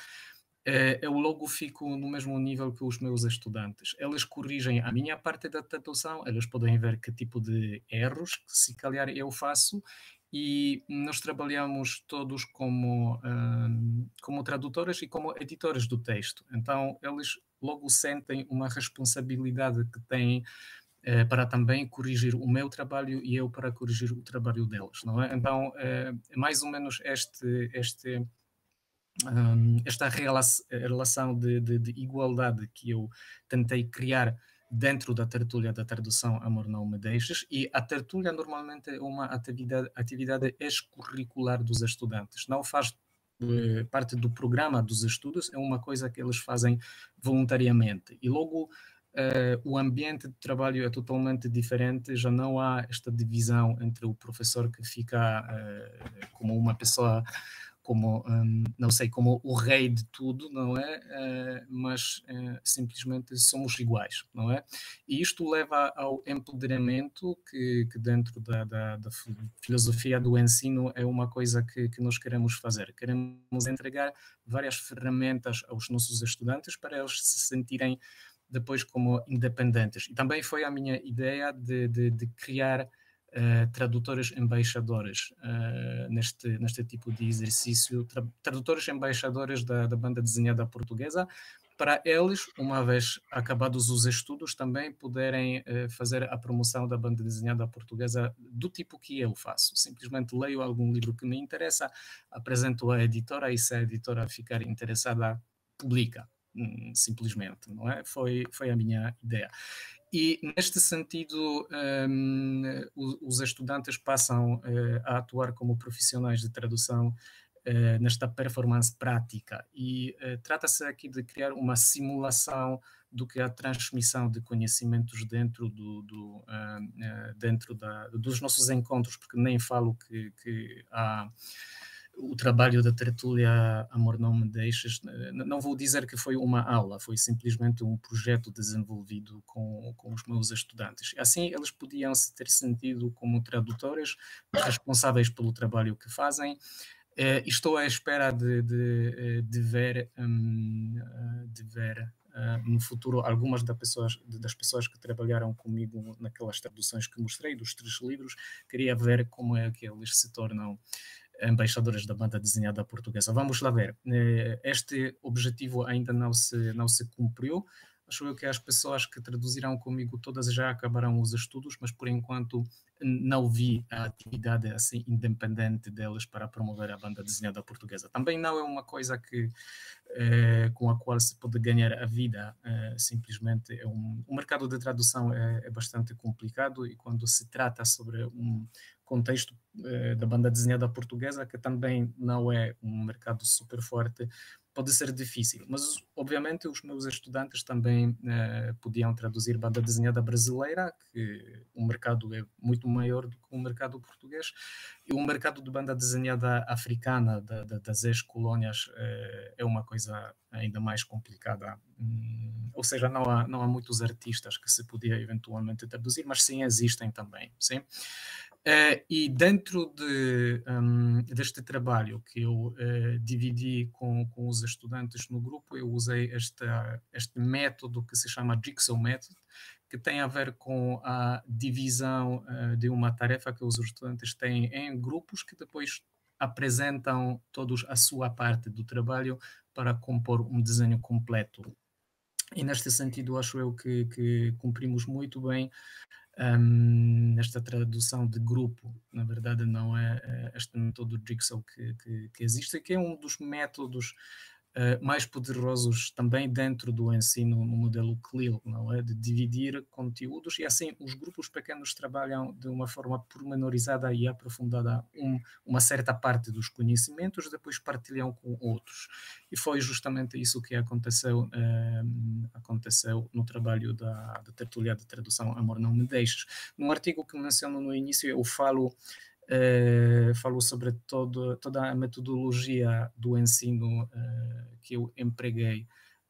eh, eu logo fico no mesmo nível que os meus estudantes. Elas corrigem a minha parte da tradução, elas podem ver que tipo de erros, que se calhar eu faço, e nós trabalhamos todos como, hum, como tradutores e como editores do texto. Então, eles logo sentem uma responsabilidade que têm eh, para também corrigir o meu trabalho e eu para corrigir o trabalho delas, não é? Então, é mais ou menos este... este um, esta relação de, de, de, igualdade que eu tentei criar dentro da tertúlia da tradução Amor Não Me Deixes, e a tertúlia normalmente é uma atividade, atividade extracurricular dos estudantes, não faz eh, parte do programa dos estudos, é uma coisa que eles fazem voluntariamente. E logo eh, o ambiente de trabalho é totalmente diferente, já não há esta divisão entre o professor que fica eh, como uma pessoa como hum, não sei como o rei de tudo não é eh, mas eh, simplesmente somos iguais não é e isto leva ao empoderamento que, que dentro da, da, da, filosofia do ensino é uma coisa que, que nós queremos fazer queremos entregar várias ferramentas aos nossos estudantes para eles se sentirem depois como independentes e também foi a minha ideia de, de, de criar eh, tradutores embaixadores eh, neste, neste tipo de exercício, tra tradutores embaixadores da, da banda desenhada portuguesa, para eles, uma vez acabados os estudos, também poderem eh, fazer a promoção da banda desenhada portuguesa do tipo que eu faço. Simplesmente leio algum livro que me interessa, apresento à editora e se a editora ficar interessada, publica hum, simplesmente, não é? Foi, foi a minha ideia. E, neste sentido, um, os estudantes passam uh, a atuar como profissionais de tradução uh, nesta performance prática. E uh, trata-se aqui de criar uma simulação do que é a transmissão de conhecimentos dentro, do, do hum, dentro da, dos nossos encontros, porque nem falo que, que há o trabalho da tertúlia Amor Não Me Deixas, eh, não vou dizer que foi uma aula, foi simplesmente um projeto desenvolvido com, com os meus estudantes. Assim, eles podiam se ter sentido como tradutores, responsáveis pelo trabalho que fazem. Eh, estou à espera de, de, eh, de ver, hum, de ver no futuro algumas das pessoas, das pessoas que trabalharam comigo naquelas traduções que mostrei dos três livros. Queria ver como é que eles se tornam embaixadores da banda desenhada portuguesa. Vamos lá ver, eh, este objetivo ainda não se, não se cumpriu, acho eu que as pessoas que traduziram comigo todas já acabaram os estudos, mas por enquanto não vi a atividade assim independente delas para promover a banda desenhada portuguesa. Também não é uma coisa que eh, com a qual se pode ganhar a vida, eh, simplesmente é um, o mercado de tradução é, é, bastante complicado e quando se trata sobre um, contexto eh, da banda desenhada portuguesa, que também não é um mercado super forte, pode ser difícil. Mas, obviamente, os meus estudantes também eh, podiam traduzir banda desenhada brasileira, que o mercado é muito maior do que o mercado português, e o mercado de banda desenhada africana, da, da, das ex-colônias, eh, é uma coisa ainda mais complicada. Hum, ou seja, não há, não há muitos artistas que se podia eventualmente traduzir, mas sim existem também, sim? Eh, e dentro de, um, deste trabalho que eu eh, dividi com, com, os estudantes no grupo, eu usei esta, este método que se chama Jigsaw Method, que tem a ver com a divisão uh, de uma tarefa que os estudantes têm em grupos que depois apresentam todos a sua parte do trabalho para compor um desenho completo. E neste sentido, acho eu que, que cumprimos muito bem um, esta tradução de grupo, na verdade, não é, é este método Jigsaw que, que, que, existe, que é um dos métodos uh, mais poderosos também dentro do ensino no modelo CLIL, não é? De dividir conteúdos e assim os grupos pequenos trabalham de uma forma pormenorizada e aprofundada um, uma certa parte dos conhecimentos, depois partilham com outros. E foi justamente isso que aconteceu aconteceu no trabalho da, da tertulia de tradução Amor Não Me Deixes. No artigo que menciono no início, eu falo eh, falou sobre todo, toda a metodologia do ensino eh, que eu empreguei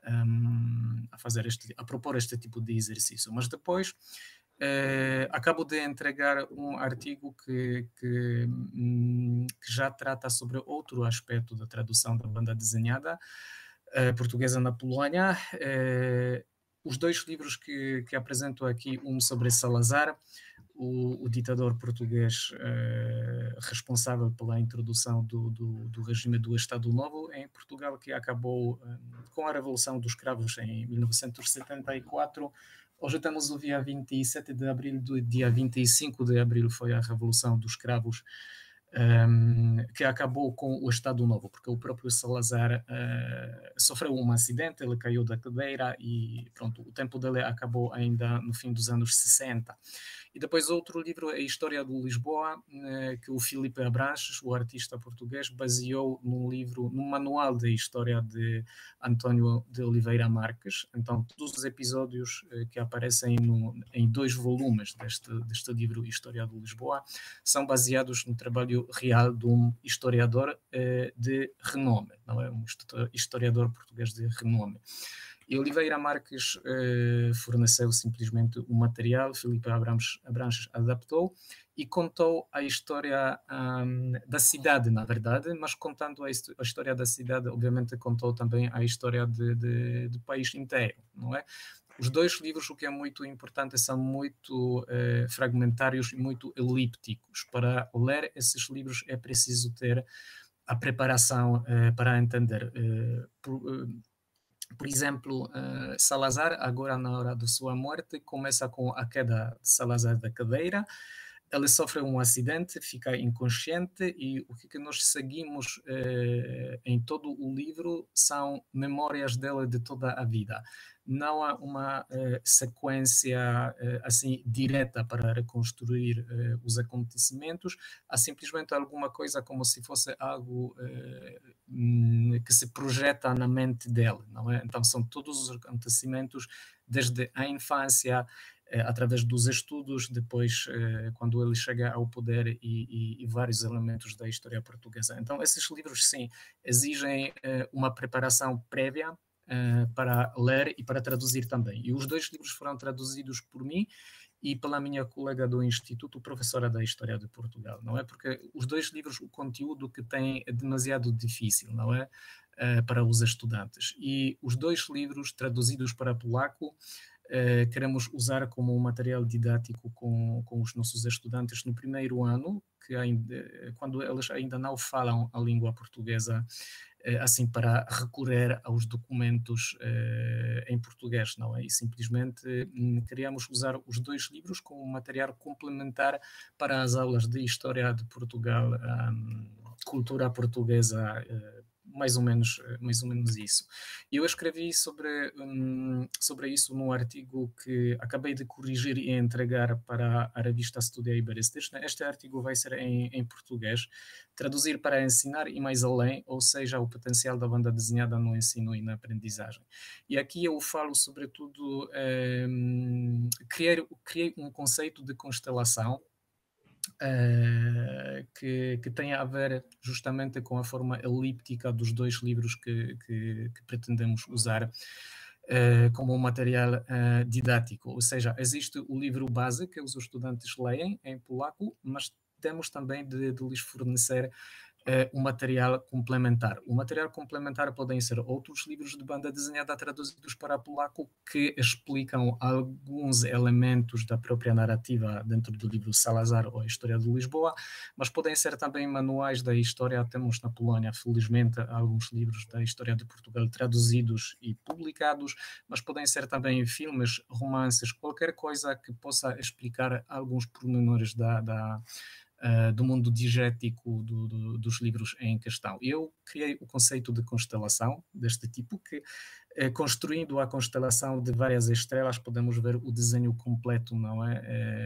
um, ehm, a fazer este, a propor este tipo de exercício. Mas depois uh, acabo de entregar um artigo que, que, hum, que já trata sobre outro aspecto da tradução da banda desenhada portuguesa na Polónia. Eh, os dois livros que, que apresento aqui, um sobre Salazar, o, o ditador português eh, responsável pela introdução do, do, do, regime do Estado Novo em Portugal, que acabou eh, com a Revolução dos Cravos em 1974. Hoje temos o dia 27 de abril, do dia 25 de abril foi a Revolução dos Cravos um, que acabou com o Estado Novo, porque o próprio Salazar uh, sofreu um acidente, ele caiu da cadeira e pronto, o tempo dele acabou ainda no fim dos anos 60. E depois outro livro, A História de Lisboa, eh, que o Filipe Abranches, o artista português, baseou num livro, num manual de história de António de Oliveira Marques. Então, todos os episódios eh, que aparecem no, em dois volumes deste, deste livro, História de Lisboa, são baseados no trabalho real de um historiador eh, de renome, não é? Um historiador português de renome. E Oliveira Marques eh, forneceu simplesmente o material, Filipe Abrams, Abrams adaptou e contou a história um, da cidade, na verdade, mas contando a, a, história da cidade, obviamente contou também a história de, de, do país inteiro, não é? Os dois livros, o que é muito importante, são muito eh, fragmentários e muito elípticos. Para ler esses livros é preciso ter a preparação eh, para entender. Eh, por, eh, por exemplo, uh, Salazar, agora na hora da sua morte, começa com a queda de Salazar da cadeira, ele sofre um acidente, fica inconsciente e o que, que nós seguimos eh, em todo o livro são memórias dele de toda a vida não há uma eh, sequência eh, assim direta para reconstruir eh, os acontecimentos, há simplesmente alguma coisa como se fosse algo que se projeta na mente dele, não é? Então são todos os acontecimentos desde a infância através dos estudos, depois quando ele chega ao poder e, e, e, vários elementos da história portuguesa. Então esses livros sim exigem uma preparação prévia uh, para ler e para traduzir também. E os dois livros foram traduzidos por mim e pela minha colega do Instituto, professora da História de Portugal, não é? Porque os dois livros, o conteúdo que tem é demasiado difícil, não é? Uh, para os estudantes. E os dois livros traduzidos para polaco, uh, queremos usar como material didático com, com os nossos estudantes no primeiro ano, que ainda, quando eles ainda não falam a língua portuguesa eh, assim para recorrer aos documentos eh, em português, não é? E simplesmente hum, queríamos usar os dois livros como material complementar para as aulas de História de Portugal, hum, cultura portuguesa eh, mais ou menos, eh, mais ou menos isso. Eu escrevi sobre, um, sobre isso num artigo que acabei de corrigir e entregar para a revista Studia Iberistyczna. Este artigo vai ser em, em português. Traduzir para ensinar e mais além, ou seja, o potencial da banda desenhada no ensino e na aprendizagem. E aqui eu falo, sobretudo, eh, um, criar, criei um conceito de constelação Uh, que, que, tem a ver justamente com a forma elíptica dos dois livros que, que, que pretendemos usar eh, como material uh, didático. Ou seja, existe o livro base que os estudantes leem em polaco, mas temos também de, de lhes fornecer é uh, o material complementar. O material complementar podem ser outros livros de banda desenhada traduzidos para polaco que explicam alguns elementos da própria narrativa dentro do livro Salazar ou a História de Lisboa, mas podem ser também manuais da história. Temos na Polónia, felizmente, alguns livros da história de Portugal traduzidos e publicados, mas podem ser também filmes, romances, qualquer coisa que possa explicar alguns pormenores da, da eh, do mundo digético do, do, dos livros em questão. Eu criei o conceito de constelação deste tipo, que eh, construindo a constelação de várias estrelas podemos ver o desenho completo, não é,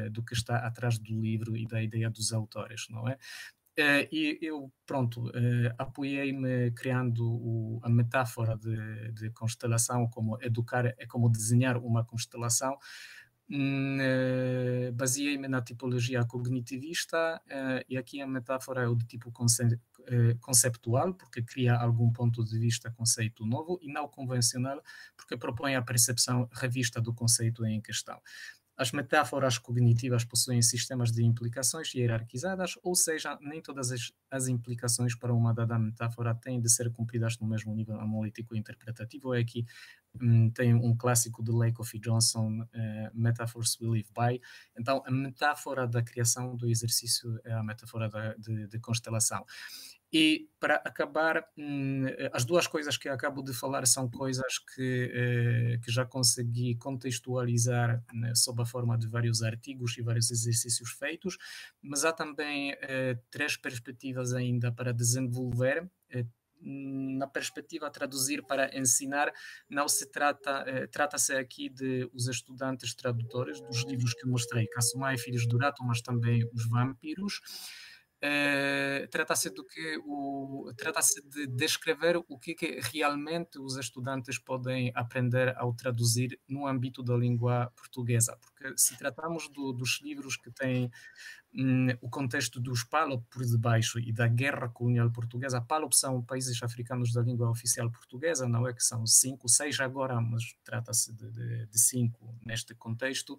eh, do que está atrás do livro e da ideia dos autores, não é? e eu, pronto, apoiei-me criando o, a metáfora de, de constelação, como educar é como desenhar uma constelação, Baseei-me na tipologia cognitivista e aqui a metáfora é de tipo conceptual, porque cria algum ponto de vista, conceito novo, e não convencional, porque propõe a percepção revista do conceito em questão. As metáforas cognitivas possuem sistemas de implicações hierarquizadas, ou seja, nem todas as, as implicações para uma dada metáfora têm de ser cumpridas no mesmo nível analítico e interpretativo. É que hum, tem um clássico de Lakoff e Johnson, eh, Metaphors We Live By. Então, a metáfora da criação do exercício é a metáfora da, de, de constelação. E para acabar, hum, as duas coisas que acabo de falar são coisas que, eh, que já consegui contextualizar né, sob a forma de vários artigos e vários exercícios feitos, mas há também eh, três perspectivas ainda para desenvolver eh, na perspectiva a traduzir para ensinar, não se trata, trata-se aqui de os estudantes tradutores dos livros que mostrei, Kassumai, Filhos do Rato, mas também os Vampiros, Uh, trata-se do que o trata-se de descrever o que, que, realmente os estudantes podem aprender ao traduzir no âmbito da língua portuguesa, porque se tratamos do, dos livros que têm um, o contexto dos PALOP por debaixo e da guerra colonial portuguesa, PALOP são países africanos da língua oficial portuguesa, não é que são cinco, seis agora, mas trata-se de, de, de cinco neste contexto,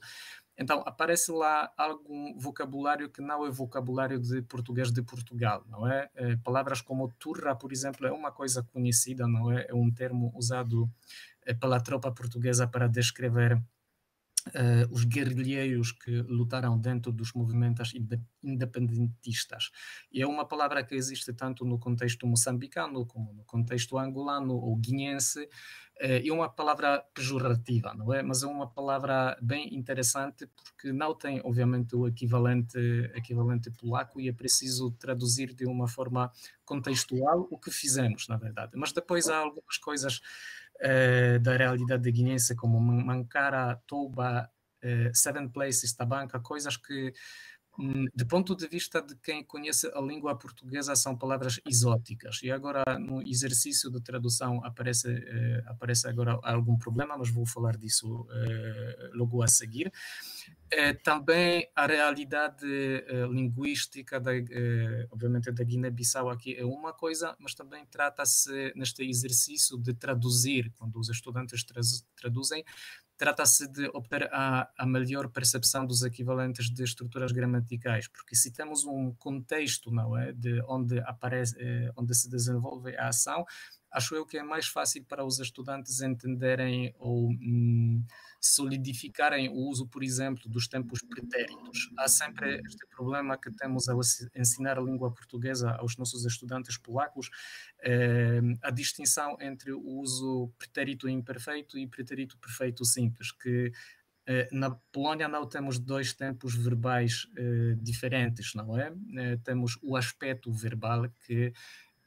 então, aparece lá algum vocabulário que não é vocabulário de português de Portugal, não é? Eh, palavras como turra, por exemplo, é uma coisa conhecida, não é? É um termo usado eh, pela tropa portuguesa para descrever Uh, os guerrilheiros que lutaram dentro dos movimentos independentistas. E é uma palavra que existe tanto no contexto moçambicano como no contexto angolano ou guinense, uh, eh, é uma palavra pejorativa, não é? Mas é uma palavra bem interessante porque não tem, obviamente, o equivalente, equivalente polaco e é preciso traduzir de uma forma contextual o que fizemos, na verdade. Mas depois há algumas coisas eh, da realidade guinense, como Mancara, Touba, eh, Seven Places, Tabanca, coisas que, hum, de ponto de vista de quem conhece a língua portuguesa, são palavras exóticas. E agora, no exercício de tradução, aparece, eh, aparece agora algum problema, mas vou falar disso logo a seguir. É, também a realidade é, linguística, da, é, obviamente, da Guiné-Bissau aqui é uma coisa, mas também trata-se, neste exercício de traduzir, quando os estudantes tra traduzem, trata-se de obter a, a melhor percepção dos equivalentes de estruturas gramaticais, porque se temos um contexto, não é, de onde aparece, eh, onde se desenvolve a ação, acho eu que é mais fácil para os estudantes entenderem ou hum, solidificarem o uso, por exemplo, dos tempos pretéritos. Há sempre este problema que temos ao ensinar a língua portuguesa aos nossos estudantes polacos, eh, a distinção entre o uso pretérito imperfeito e pretérito perfeito simples, que eh, na Polónia não temos dois tempos verbais eh, diferentes, não é? Eh, temos o aspecto verbal que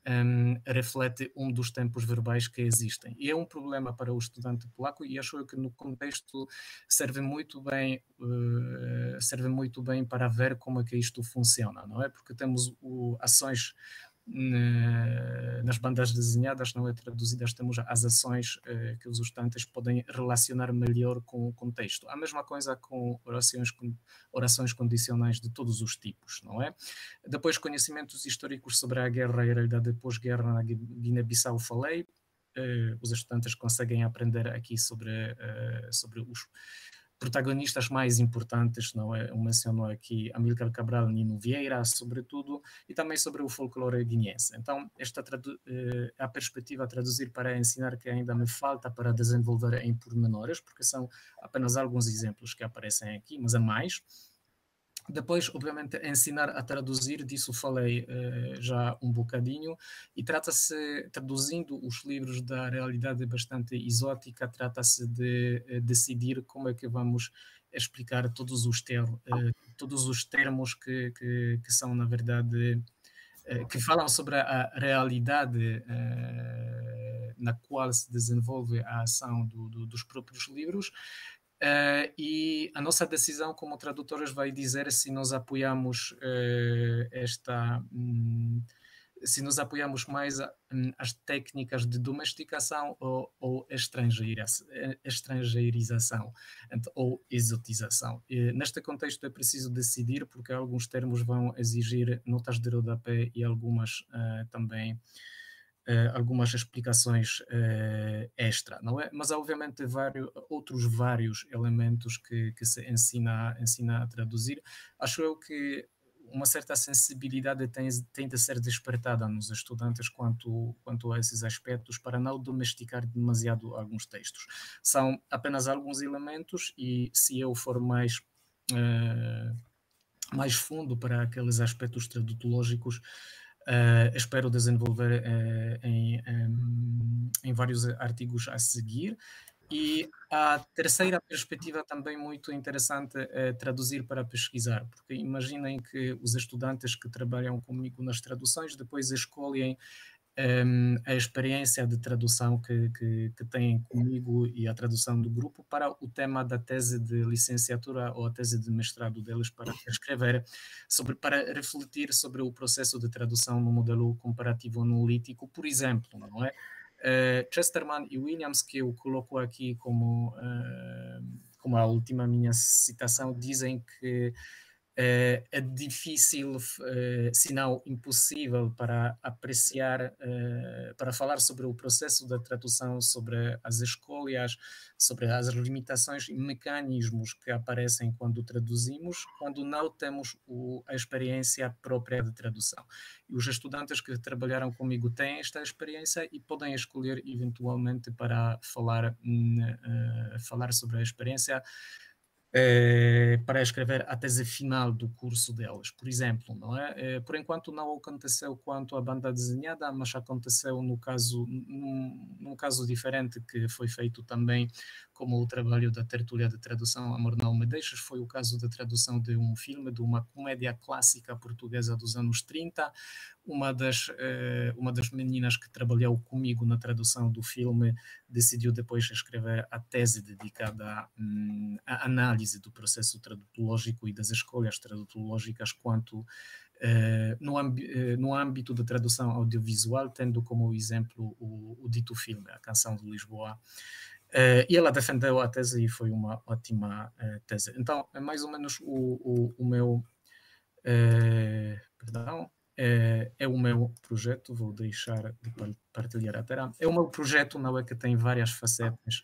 um, reflete um dos tempos verbais que existem. E é um problema para o estudante polaco e acho que no contexto serve muito bem, uh, serve muito bem para ver como é que isto funciona, não é? Porque temos o, ações nas bandas desenhadas, não é traduzidas, temos as ações eh, que os estudantes podem relacionar melhor com o contexto. A mesma coisa com orações, com orações condicionais de todos os tipos, não é? Depois, conhecimentos históricos sobre a guerra e a realidade pós-guerra na Guiné-Bissau, falei. Eh, os estudantes conseguem aprender aqui sobre, eh, sobre os, protagonistas mais importantes, não é? Eu menciono aqui Amílcar Cabral, Nino Vieira, sobretudo, e também sobre o folclore guinense. Então, esta eh, a perspectiva a traduzir para ensinar que ainda me falta para desenvolver em pormenores, porque são apenas alguns exemplos que aparecem aqui, mas há mais. Depois, obviamente, é ensinar a traduzir, disso falei eh, já um bocadinho, e trata-se, traduzindo os livros da realidade bastante exótica, trata-se de eh, decidir como é que vamos explicar todos os, ter, eh, todos os termos que, que, que são, na verdade, eh, que falam sobre a realidade eh, na qual se desenvolve a ação do, do, dos próprios livros Uh, e a nossa decisão como tradutoras vai dizer se nós apoiamos uh, esta. Um, se nos apoiamos mais hum, as técnicas de domesticação ou, ou eh, estrangeirização ou exotização. E neste contexto é preciso decidir, porque alguns termos vão exigir notas de rodapé e algumas uh, também eh, algumas explicações eh, extra, não é? Mas há obviamente vários, outros vários elementos que, que se ensina, ensina a traduzir. Acho eu que uma certa sensibilidade tem, tem de ser despertada nos estudantes quanto, quanto a esses aspectos para não domesticar demasiado alguns textos. São apenas alguns elementos e se eu for mais... Uh, mais fundo para aqueles aspectos tradutológicos, Uh, espero desenvolver uh, em, um, em vários artigos a seguir. E a terceira perspectiva também muito interessante é traduzir para pesquisar, porque imaginem que os estudantes que trabalham comigo nas traduções depois escolhem um, a experiência de tradução que, que, que têm comigo e a tradução do grupo para o tema da tese de licenciatura ou a tese de mestrado deles para escrever, sobre, para refletir sobre o processo de tradução no modelo comparativo analítico, por exemplo, não é? Uh, Chesterman e Williams, que eu coloco aqui como, uh, como a última minha citação, dizem que é, é difícil, é, se não impossível, para apreciar, é, para falar sobre o processo da tradução, sobre as escolhas, sobre as limitações e mecanismos que aparecem quando traduzimos, quando não temos o, a experiência própria de tradução. E os estudantes que trabalharam comigo têm esta experiência e podem escolher eventualmente para falar, eh, falar sobre a experiência eh, para escrever a tese final do curso delas, por exemplo, não é? Eh, por enquanto não aconteceu quanto à banda desenhada, mas aconteceu no caso num, num caso diferente que foi feito também como o trabalho da tertúlia de tradução Amor Não Me Deixas, foi o caso da tradução de um filme, de uma comédia clássica portuguesa dos anos 30. Uma das, eh, uma das meninas que trabalhou comigo na tradução do filme decidiu depois escrever a tese dedicada hum, à análise do processo tradutológico e das escolhas tradutológicas quanto eh, no, eh, no, âmbito da tradução audiovisual, tendo como exemplo o, o dito filme, A Canção de Lisboa, Uh, e ela defendeu a tese e foi uma ótima uh, tese. Então, é mais ou menos o, o, o meu. Uh, perdão. É o meu projeto, vou deixar de partilhar a tela. É o meu projeto, não é que tem várias facetas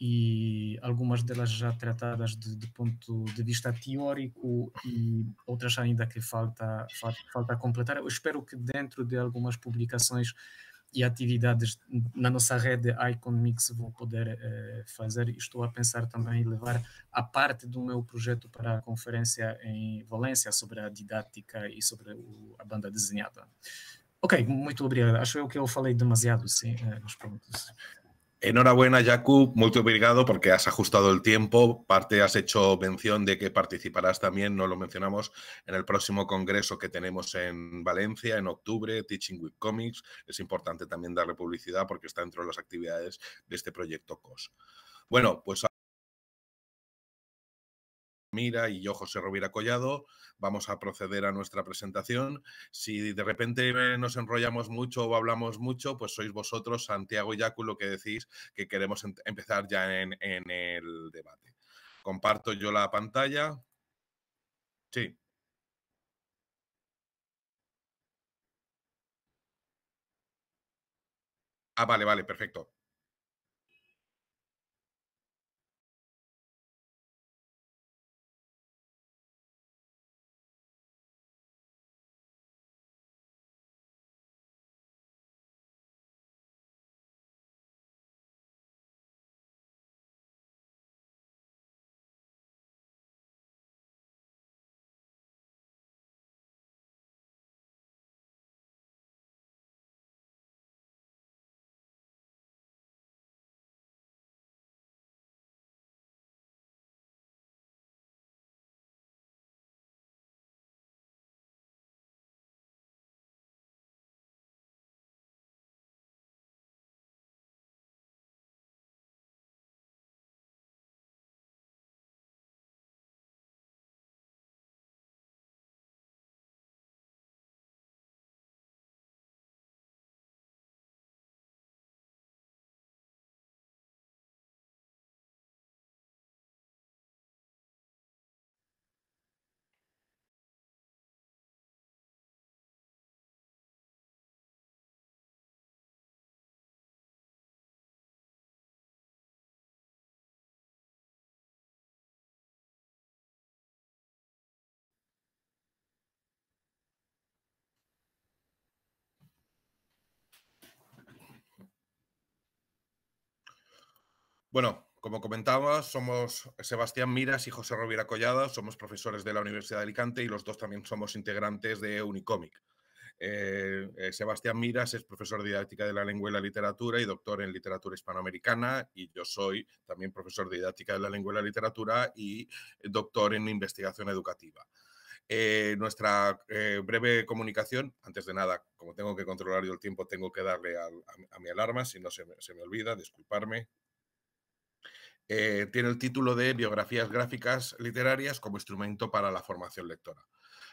e algumas delas já tratadas de, de, ponto de vista teórico e outras ainda que falta, falta, falta completar. Eu espero que dentro de algumas publicações e atividades na nossa rede Icon vou poder eh, fazer. Estou a pensar também em levar a parte do meu projeto para a conferência em Valência sobre a didática e sobre o, a banda desenhada. Ok, muito obrigado. Acho eu que eu falei demasiado, sim, eh, nos pontos. Enhorabuena, Jakub, muy obrigado porque has ajustado el tiempo. Parte has hecho mención de que participarás también, no lo mencionamos, en el próximo congreso que tenemos en Valencia en octubre, Teaching with Comics. Es importante también darle publicidad porque está dentro de las actividades de este proyecto COS. Bueno, pues Mira y yo, José Rovira Collado, vamos a proceder a nuestra presentación. Si de repente eh, nos enrollamos mucho o hablamos mucho, pues sois vosotros, Santiago y Yacu, lo que decís que queremos empezar ya en, en el debate. Comparto yo la pantalla. Sí. Ah, vale, vale, perfecto. Bueno, como comentaba, somos Sebastián Miras y José Rovira Collada, somos profesores de la Universidad de Alicante y los dos también somos integrantes de Unicomic. Eh, eh, Sebastián Miras es profesor de didáctica de la lengua y la literatura y doctor en literatura hispanoamericana y yo soy también profesor de didáctica de la lengua y la literatura y doctor en investigación educativa. Eh, nuestra breve comunicación. Antes de nada, como tengo que controlar yo el tiempo, tengo que darle a, mi alarma, si no se me, se me olvida, disculparme, eh, tiene el título de Biografías gráficas literarias como instrumento para la formación lectora.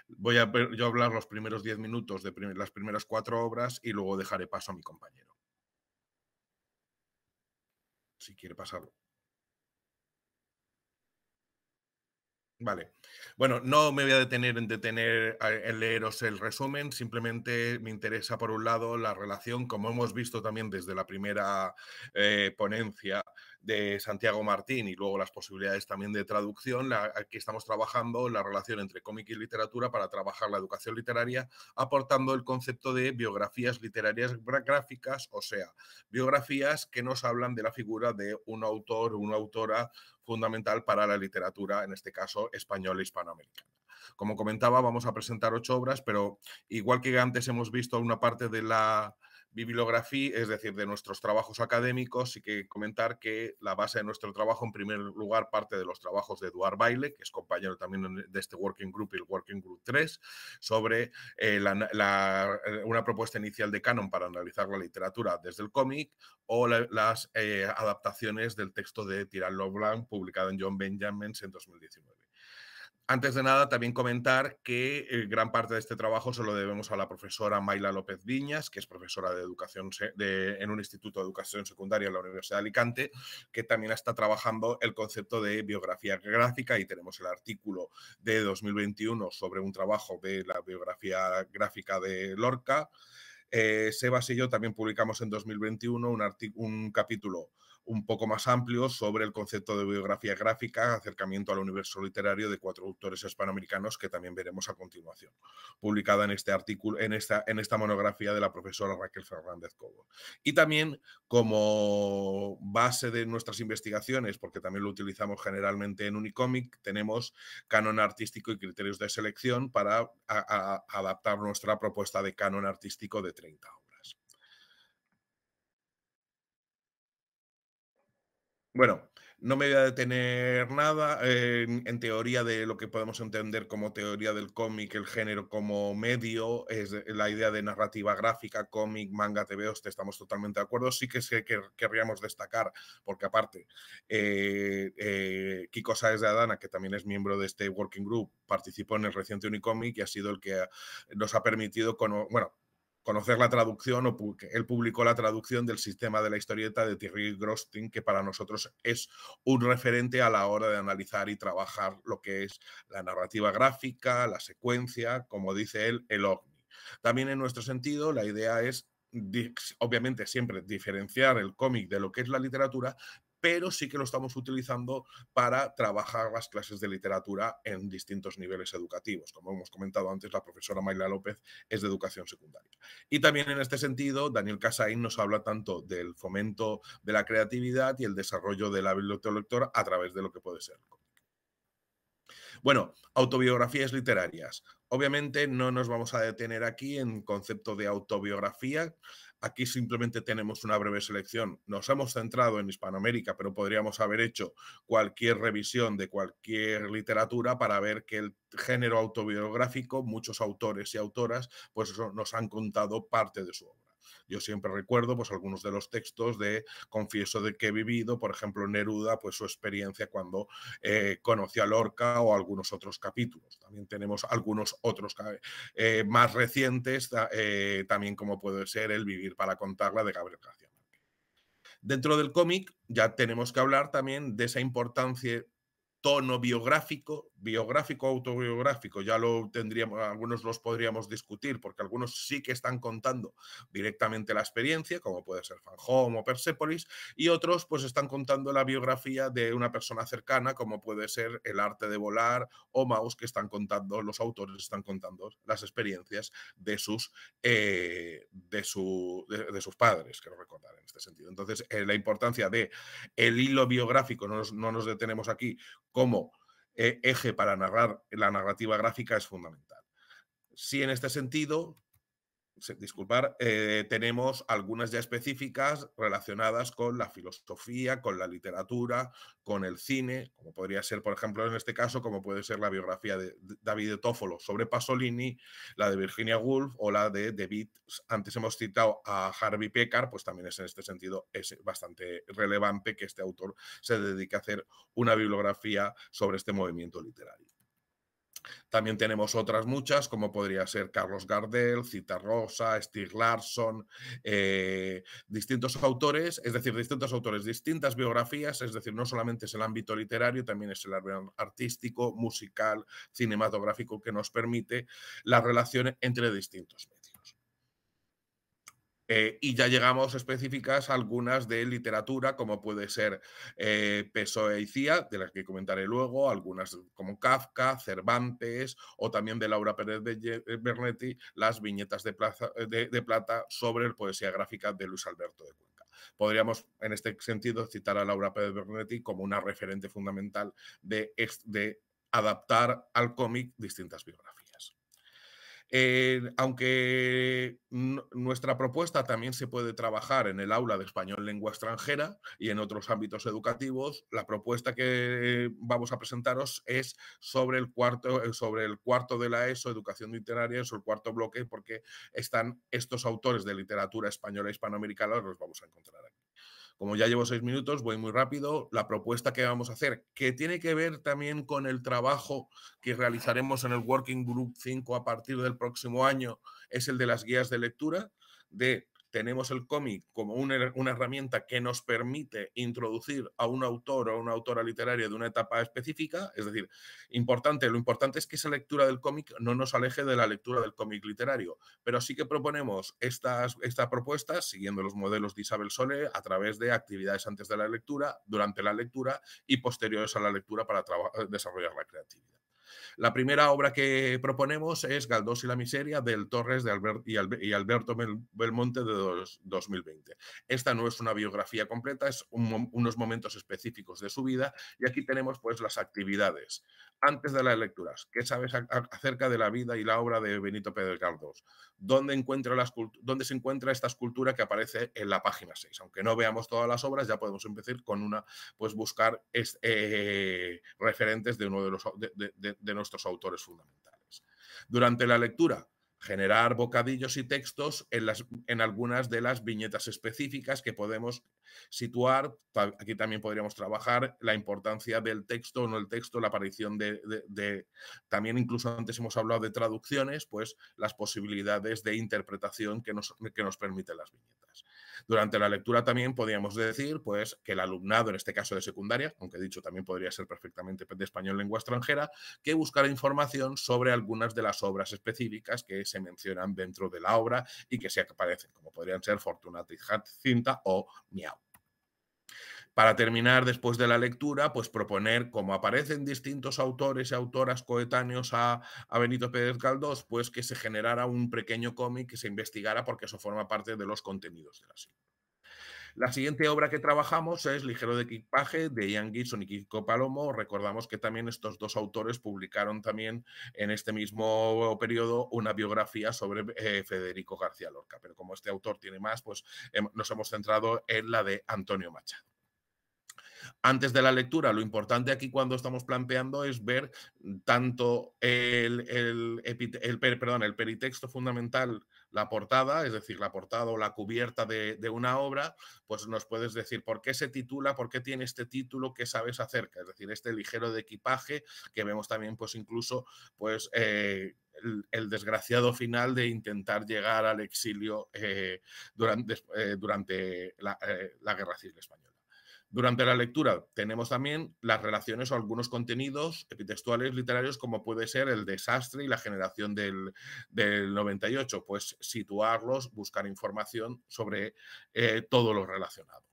Voy a yo hablar los primeros diez minutos de las primeras cuatro obras y luego dejaré paso a mi compañero. Si quiere pasarlo. Vale. Bueno, no me voy a detener en detener eh, en leeros el resumen, simplemente me interesa por un lado la relación, como hemos visto también desde la primera eh, ponencia, de Santiago Martín y luego las posibilidades también de traducción, aquí estamos trabajando la relación entre cómic y literatura para trabajar la educación literaria, aportando el concepto de biografías literarias gráficas, o sea, biografías que nos hablan de la figura de un autor o una autora fundamental para la literatura, en este caso española e hispanoamericana. Como comentaba, vamos a presentar ocho obras, pero igual que antes hemos visto una parte de la bibliografía, es decir, de nuestros trabajos académicos, y que comentar que la base de nuestro trabajo, en primer lugar, parte de los trabajos de Eduard Baile, que es compañero también de este Working Group y el Working Group 3, sobre eh, eh, una propuesta inicial de Canon para analizar la literatura desde el cómic o las eh, adaptaciones del texto de Tirán Loveland publicado en John Benjamins en 2019. Antes de nada, también comentar que eh, gran parte de este trabajo se lo debemos a la profesora Mayla López Viñas, que es profesora de educación en un instituto de educación secundaria en la Universidad de Alicante, que también está trabajando el concepto de biografía gráfica y tenemos el artículo de 2021 sobre un trabajo de la biografía gráfica de Lorca. Eh, Sebas y yo también publicamos en 2021 un, un capítulo un poco más amplio sobre el concepto de biografía gráfica, acercamiento al universo literario de cuatro autores hispanoamericanos que también veremos a continuación, publicada en este artículo, en esta, en esta monografía de la profesora Raquel Fernández Cobo. Y también como base de nuestras investigaciones, porque también lo utilizamos generalmente en Unicomic, tenemos canon artístico y criterios de selección para adaptar nuestra propuesta de canon artístico de 30 años. Bueno, no me voy a detener nada eh, en, teoría de lo que podemos entender como teoría del cómic, el género como medio, es la idea de narrativa gráfica, cómic, manga, TV te estamos totalmente de acuerdo. Sí que, sé que querríamos destacar, porque aparte, eh, eh Kiko Saez de Adana, que también es miembro de este Working Group, participó en el reciente Unicomic y ha sido el que nos ha permitido, con, bueno, conocer la traducción, o él publicó la traducción del sistema de la historieta de Thierry Grostin, que para nosotros es un referente a la hora de analizar y trabajar lo que es la narrativa gráfica, la secuencia, como dice él, el ovni. También en nuestro sentido, la idea es obviamente siempre diferenciar el cómic de lo que es la literatura, pero sí que lo estamos utilizando para trabajar las clases de literatura en distintos niveles educativos. Como hemos comentado antes, la profesora Mayla López es de educación secundaria. Y también en este sentido, Daniel Casaín nos habla tanto del fomento de la creatividad y el desarrollo de la biblioteca a través de lo que puede ser bueno, autobiografías literarias. Obviamente no nos vamos a detener aquí en concepto de autobiografía. Aquí simplemente tenemos una breve selección. Nos hemos centrado en Hispanoamérica, pero podríamos haber hecho cualquier revisión de cualquier literatura para ver que el género autobiográfico, muchos autores y autoras, pues eso, nos han contado parte de su obra. Yo siempre recuerdo pues, algunos de los textos de Confieso de que he vivido, por ejemplo, Neruda, pues su experiencia cuando eh, conoció a Lorca o algunos otros capítulos. También tenemos algunos otros eh, más recientes, eh, también como puede ser El vivir para contarla de Gabriel García Dentro del cómic ya tenemos que hablar también de esa importancia tono biográfico biográfico autobiográfico, ya lo tendríamos, algunos los podríamos discutir, porque algunos sí que están contando directamente la experiencia, como puede ser Home o Persepolis, y otros pues están contando la biografía de una persona cercana, como puede ser El arte de volar o Maus, que están contando, los autores están contando las experiencias de sus, eh, de, su, de, sus padres, quiero recordar en este sentido. Entonces, eh, la importancia de el hilo biográfico, no nos, no nos detenemos aquí, como e-, eje para narrar la narrativa gráfica es fundamental. ...si en este sentido, disculpar, eh, tenemos algunas ya específicas relacionadas con la filosofía, con la literatura, con el cine, como podría ser, por ejemplo, en este caso, como puede ser la biografía de David Tófolo sobre Pasolini, la de Virginia Woolf o la de David, antes hemos citado a Harvey Pekar, pues también es en este sentido es bastante relevante que este autor se dedique a hacer una bibliografía sobre este movimiento literario. También tenemos otras muchas, como podría ser Carlos Gardel, Cita Rosa, Stig Larsson, eh, distintos autores, es decir, distintos autores, distintas biografías, es decir, no solamente es el ámbito literario, también es el ámbito artístico, musical, cinematográfico que nos permite la relación entre distintos eh, y ya llegamos específicas a algunas de literatura, como puede ser eh, e de las que comentaré luego, algunas como Kafka, Cervantes o también de Laura Pérez de eh, Bernetti, las viñetas de, eh, plata sobre la poesía gráfica de Luis Alberto de Cuenca. Podríamos, en este sentido, citar a Laura Pérez Bernetti como una referente fundamental de adaptar al cómic distintas biografías. Eh, aunque nuestra propuesta también se puede trabajar en el aula de español lengua extranjera y en otros ámbitos educativos, la propuesta que vamos a presentaros es sobre el cuarto, eh, sobre el cuarto de la ESO, educación literaria, es el cuarto bloque, porque están estos autores de literatura española e hispanoamericana, los vamos a encontrar aquí. Como ya llevo seis minutos, voy muy rápido. La propuesta que vamos a hacer, que tiene que ver también con el trabajo que realizaremos en el Working Group 5 a partir del próximo año, es el de las guías de lectura, de tenemos el cómic como una, herramienta que nos permite introducir a un autor o a una autora literaria de una etapa específica, es decir, importante, lo importante es que esa lectura del cómic no nos aleje de la lectura del cómic literario, pero sí que proponemos estas, propuestas siguiendo los modelos de Isabel Sole a través de actividades antes de la lectura, durante la lectura y posteriores a la lectura para desarrollar la creatividad. La primera obra que proponemos es Galdós y la miseria del Torres de y, Alberto Belmonte de 2020. Esta no es una biografía completa, es unos momentos específicos de su vida y aquí tenemos pues las actividades antes de las lecturas? ¿Qué sabes acerca de la vida y la obra de Benito Pérez Galdós? ¿Dónde, ¿Dónde se encuentra esta escultura que aparece en la página 6? Aunque no veamos todas las obras, ya podemos empezar con una, pues buscar eh, referentes de uno de, los, de nuestros autores fundamentales. Durante la lectura, generar bocadillos y textos en, las, en algunas de las viñetas específicas que podemos situar. Aquí también podríamos trabajar la importancia del texto o no el texto, la aparición de, También incluso antes hemos hablado de traducciones, pues las posibilidades de interpretación que nos permiten las viñetas. Durante la lectura también podríamos decir pues, que el alumnado, en este caso de secundaria, aunque dicho también podría ser perfectamente de español lengua extranjera, que buscara información sobre algunas de las obras específicas que se mencionan dentro de la obra y que se aparecen, como podrían ser Fortuna, Tizhat, Cinta o Miau. Para terminar, después de la lectura, pues proponer, como aparecen distintos autores y autoras coetáneos a, Benito Pérez Galdós, pues que se generara un pequeño cómic que se investigara porque eso forma parte de los contenidos de la serie. La siguiente obra que trabajamos es Ligero de Equipaje de Ian Gibson y Kiko Palomo. Recordamos que también estos dos autores publicaron también en este mismo periodo una biografía sobre eh, Federico García Lorca, pero como este autor tiene más, pues em, nos hemos centrado en la de Antonio Machado. Antes de la lectura, lo importante aquí cuando estamos planteando es ver tanto el, el, perdón, el peritexto fundamental, la portada, es decir, la portada o la cubierta de, una obra, pues nos puedes decir por qué se titula, por qué tiene este título, qué sabes acerca, es decir, este ligero de equipaje que vemos también pues incluso pues... Eh, el, desgraciado final de intentar llegar al exilio eh, eh, durante, durante la Guerra Civil Española. Durante la lectura tenemos también las relaciones o algunos contenidos epitextuales literarios como puede ser el desastre y la generación del, 98, pues situarlos, buscar información sobre eh, todo lo relacionado.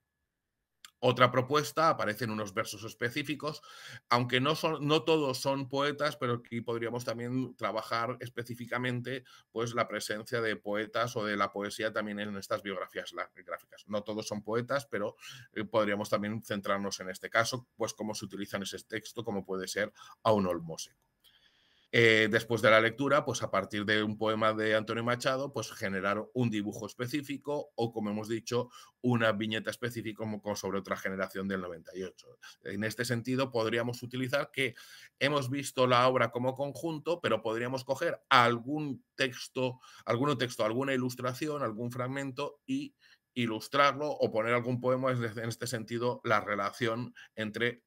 Otra propuesta, aparecen unos versos específicos, aunque no, son, no todos son poetas, pero aquí podríamos también trabajar específicamente pues, la presencia de poetas o de la poesía también en estas biografías gráficas. No todos son poetas, pero eh, podríamos también centrarnos en este caso, pues cómo se utiliza en ese texto, como puede ser a un olmoseco. Eh, después de la lectura, pues a partir de un poema de Antonio Machado, pues generar un dibujo específico o, como hemos dicho, una viñeta específica sobre otra generación del 98. En este sentido, podríamos utilizar que hemos visto la obra como conjunto, pero podríamos coger algún texto, algún texto, alguna ilustración, algún fragmento y ilustrarlo o poner algún poema, en este sentido, la relación entre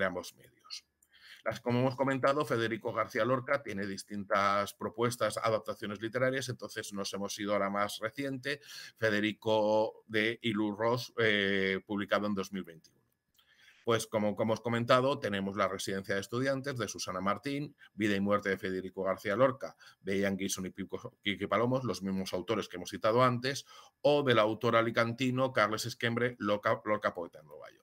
ambos medios como hemos comentado, Federico García Lorca tiene distintas propuestas, adaptaciones literarias, entonces nos hemos ido a la más reciente, Federico de Ilu eh, publicado en 2021. Pues como, como hemos comentado, tenemos La residencia de estudiantes de Susana Martín, Vida y muerte de Federico García Lorca, de Ian Gison y Pico, Kiki Palomos, los mismos autores que hemos citado antes, o del autor alicantino Carles Esquembre, Lorca, Lorca Poeta en Nueva York.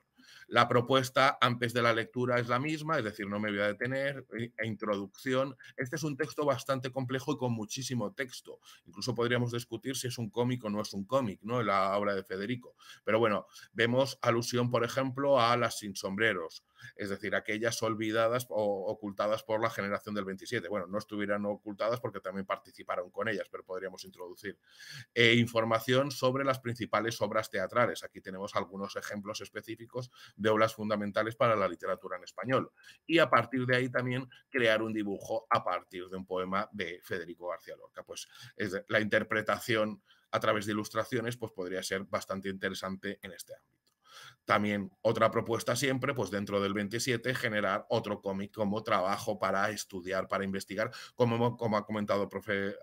La propuesta antes de la lectura es la misma, es decir, no me voy a detener, eh, e introducción. Este es un texto bastante complejo y con muchísimo texto. Incluso podríamos discutir si es un cómic o no es un cómic, ¿no? La obra de Federico. Pero bueno, vemos alusión, por ejemplo, a Las sin sombreros, es decir, aquellas olvidadas o ocultadas por la generación del 27. Bueno, no estuvieran ocultadas porque también participaron con ellas, pero podríamos introducir. Eh, información sobre las principales obras teatrales. Aquí tenemos algunos ejemplos específicos de obras fundamentales para la literatura en español. Y a partir de ahí también crear un dibujo a partir de un poema de Federico García Lorca. Pues la interpretación a través de ilustraciones pues podría ser bastante interesante en este ámbito. También otra propuesta siempre, pues dentro del 27, generar otro cómic como trabajo para estudiar, para investigar, como, ha comentado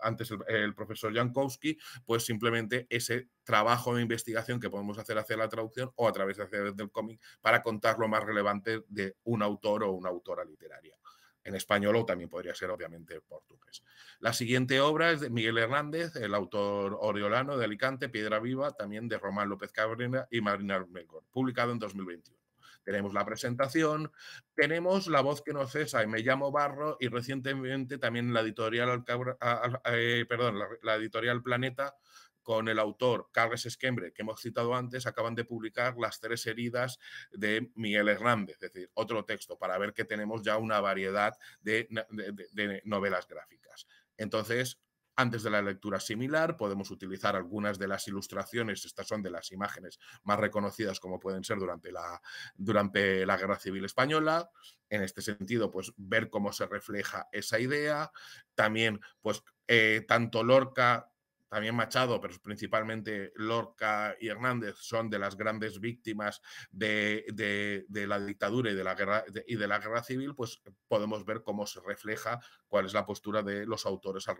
antes el, profesor Jankowski, pues simplemente ese trabajo de investigación que podemos hacer hacia la traducción o a través de hacer del cómic para contar lo más relevante de un autor o una autora literaria en español o también podría ser obviamente portugués. La siguiente obra es de Miguel Hernández, el autor oriolano de Alicante, Piedra Viva, también de Román López Cabrera y Marina Melgor, publicado en 2021. Tenemos la presentación, tenemos la voz que no cesa, y me llamo Barro y recientemente también la editorial, eh, la editorial Planeta con el autor Carles Esquembre, que hemos citado antes, acaban de publicar Las tres heridas de Miguel Hernández, es decir, otro texto para ver que tenemos ya una variedad de, novelas gráficas. Entonces, antes de la lectura similar, podemos utilizar algunas de las ilustraciones, estas son de las imágenes más reconocidas como pueden ser durante la, durante la Guerra Civil Española. En este sentido, pues ver cómo se refleja esa idea. También, pues eh, tanto Lorca también Machado, pero principalmente Lorca y Hernández son de las grandes víctimas de, la dictadura y de la, guerra, y de la guerra civil, pues podemos ver cómo se refleja, cuál es la postura de los autores al,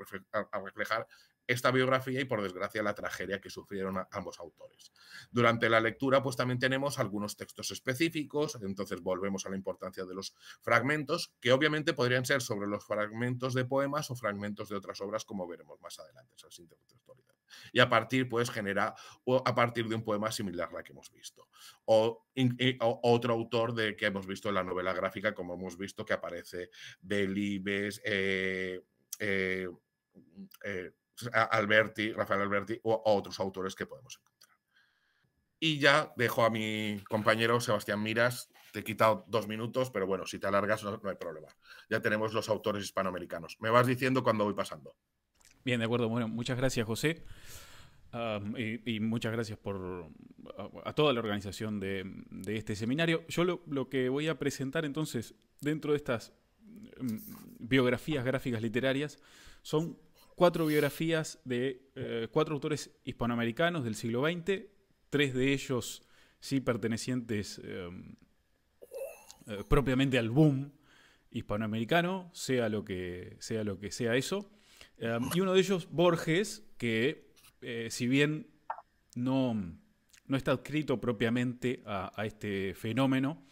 reflejar esta biografía y, por desgracia, la tragedia que sufrieron ambos autores. Durante la lectura, pues también tenemos algunos textos específicos, entonces volvemos a la importancia de los fragmentos, que obviamente podrían ser sobre los fragmentos de poemas o fragmentos de otras obras, como veremos más adelante. Y a partir, puedes generar o a partir de un poema similar a la que hemos visto. Eh, o, otro autor de que hemos visto en la novela gráfica, como hemos visto, que aparece Delibes, eh, eh, Alberti, Rafael Alberti, o, otros autores que podemos encontrar. Y ya dejo a mi compañero Sebastián Miras. Te he quitado dos minutos, pero bueno, si te alargas no, hay problema. Ya tenemos los autores hispanoamericanos. Me vas diciendo cuando voy pasando. Bien, de acuerdo. Bueno, muchas gracias, José. Ah, y, muchas gracias por a, toda la organización de, este seminario. Yo lo, que voy a presentar entonces dentro de estas mm, biografías gráficas literarias son cuatro biografías de eh, cuatro autores hispanoamericanos del siglo XX, tres de ellos sí pertenecientes eh, eh, propiamente al boom hispanoamericano, sea lo que sea, lo que sea eso. Em, y uno de ellos, Borges, que eh, si bien no, está adscrito propiamente a, este fenómeno,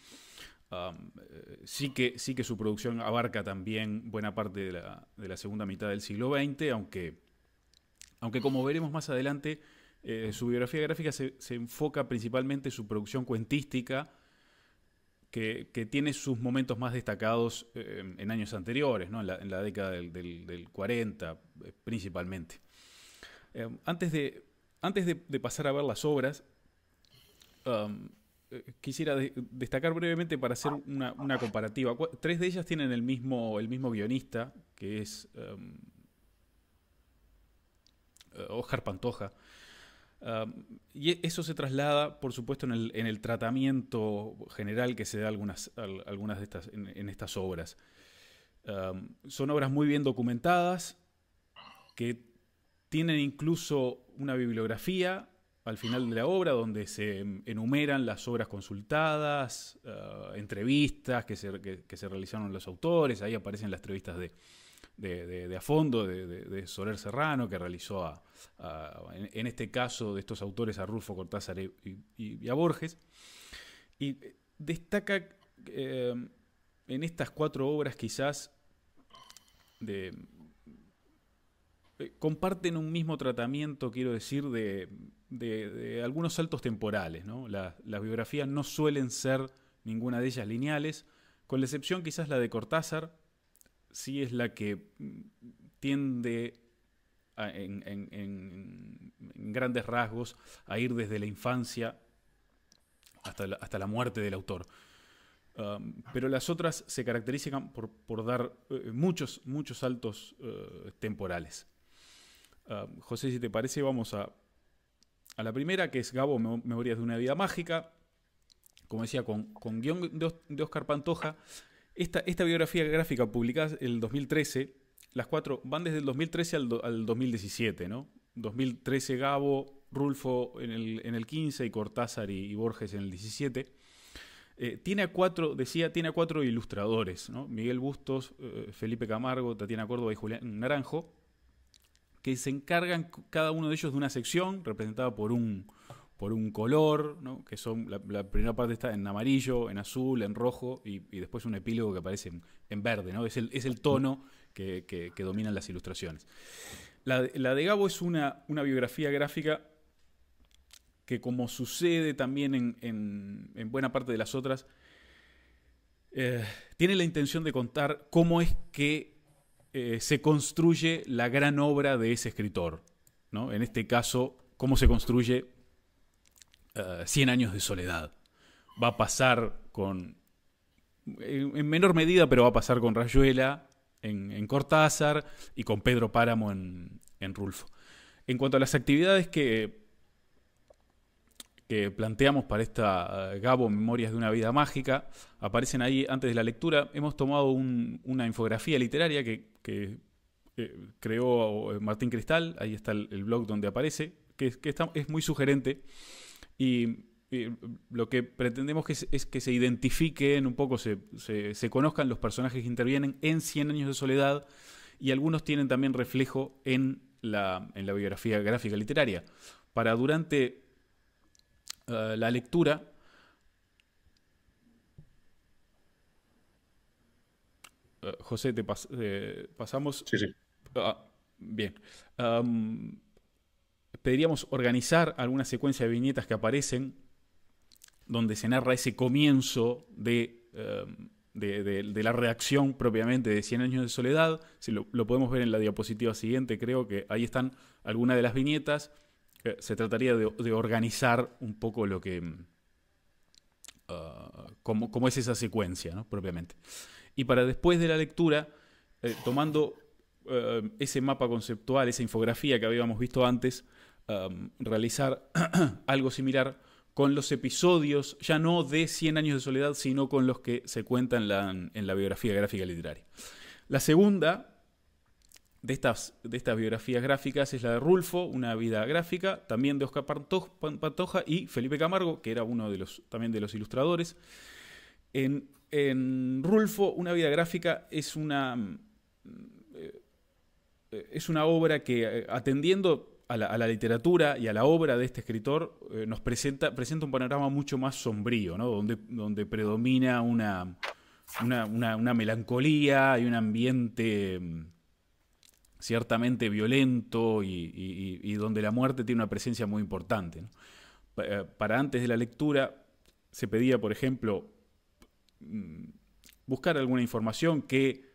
eh, sí, que, su producción abarca también buena parte de la, segunda mitad del siglo XX, aunque, como veremos más adelante, eh, su biografía gráfica se, se enfoca principalmente en su producción cuentística, que, tiene sus momentos más destacados eh, en años anteriores, en, la, década del, 40 eh, principalmente. Eh, antes de, antes de, pasar a ver las obras, um, quisiera destacar brevemente para hacer una, comparativa. Tres de ellas tienen el mismo, el mismo guionista, que es um, Oscar Pantoja y eso se traslada, por supuesto, en el, tratamiento general que se da algunas, algunas de estas, en, estas obras. son obras muy bien documentadas, que tienen incluso una bibliografía al final de la obra donde se enumeran las obras consultadas, ah, entrevistas que se realizaron los autores, ahí aparecen las entrevistas de, de, a fondo de, Soler Serrano, que realizó en, este caso de estos autores a Rulfo Cortázar y, a Borges. Y destaca eh, en estas cuatro obras quizás eh, comparten un mismo tratamiento, quiero decir, de, algunos saltos temporales. las biografías no suelen ser ninguna de ellas lineales, con la excepción quizás la de Cortázar, sí es la que mm, tiende en, grandes rasgos a ir desde la infancia hasta la, muerte del autor. Um, pero las otras se caracterizan por, por dar eh, muchos, muchos saltos eh, temporales. Um, José, si te parece, vamos a, a la primera, que es Gabo, Memorias de una vida mágica. Como decía, con, guión de, de Oscar Pantoja, esta, biografía gráfica publicada en el 2013, las cuatro van desde el 2013 al, 2017, ¿no? 2013 Gabo, Rulfo en el, en el 15 y Cortázar y, Borges en el 17. Eh, tiene a cuatro, decía, tiene cuatro ilustradores, ¿no? Miguel Bustos, eh, Felipe Camargo, Tatiana Córdoba y Julián Naranjo, que se encargan cada uno de ellos de una sección representada por un, por un color, que son la, primera parte está en amarillo, en azul, en rojo y, después un epílogo que aparece en, verde, ¿no? es, el, es el tono que, dominan las ilustraciones. La, de Gabo es una, una biografía gráfica que como sucede también en, buena parte de las otras, eh, tiene la intención de contar cómo es que eh, se construye la gran obra de ese escritor. ¿no? En este caso, cómo se construye eh, cien 100 años de soledad. Va a pasar con, en menor medida, pero va a pasar con Rayuela en, Cortázar y con Pedro Páramo en, en Rulfo. En cuanto a las actividades que que planteamos para esta eh, Gabo Memorias de una Vida Mágica. Aparecen ahí antes de la lectura. Hemos tomado una infografía literaria que, eh, creó Martín Cristal. Ahí está el, blog donde aparece, que, es muy sugerente y, lo que pretendemos es, que se identifiquen un poco, se, se, conozcan los personajes que intervienen en Cien años de soledad y algunos tienen también reflejo en la, en la biografía gráfica literaria. Para durante eh, la lectura eh, José, te eh, pasamos. Sí, sí. Ah, bien. Podríamos organizar alguna secuencia de viñetas que aparecen donde se narra ese comienzo de, em, la reacción propiamente de 100 años de soledad. Si lo, podemos ver en la diapositiva siguiente, creo que ahí están algunas de las viñetas. Eh, se trataría de, organizar un poco lo que... Em, ah, cómo, es esa secuencia, ¿no? Propiamente. Y para después de la lectura, eh, tomando eh, ese mapa conceptual, esa infografía que habíamos visto antes, Um, realizar algo similar con los episodios, ya no de 100 años de soledad, sino con los que se cuentan en la biografía gráfica literaria. La segunda de estas, de estas biografías gráficas es la de Rulfo, una vida gráfica, también de Oscar Pantoja y Felipe Camargo, que era uno de los, también de los ilustradores. En, en Rulfo, una vida gráfica es una, eh, eh, es una obra que, eh, atendiendo a la, literatura y a la obra de este escritor eh, nos presenta, presenta un panorama mucho más sombrío, donde, donde predomina una, una, melancolía y un ambiente mm, ciertamente violento y, donde la muerte tiene una presencia muy importante. Eh, para antes de la lectura se pedía, por ejemplo, mm, buscar alguna información que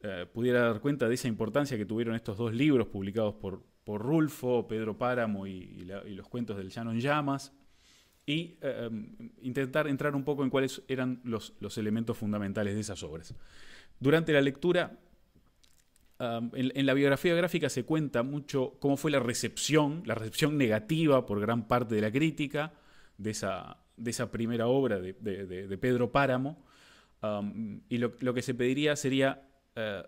eh, pudiera dar cuenta de esa importancia que tuvieron estos dos libros publicados por, por Rulfo, Pedro Páramo y, los cuentos del Llano Llamas, y eh, em, intentar entrar un poco en cuáles eran los, elementos fundamentales de esas obras. Durante la lectura, em, en, la biografía gráfica se cuenta mucho cómo fue la recepción, la recepción negativa por gran parte de la crítica de esa, de esa primera obra de, Pedro Páramo, em, y lo, que se pediría sería... Eh,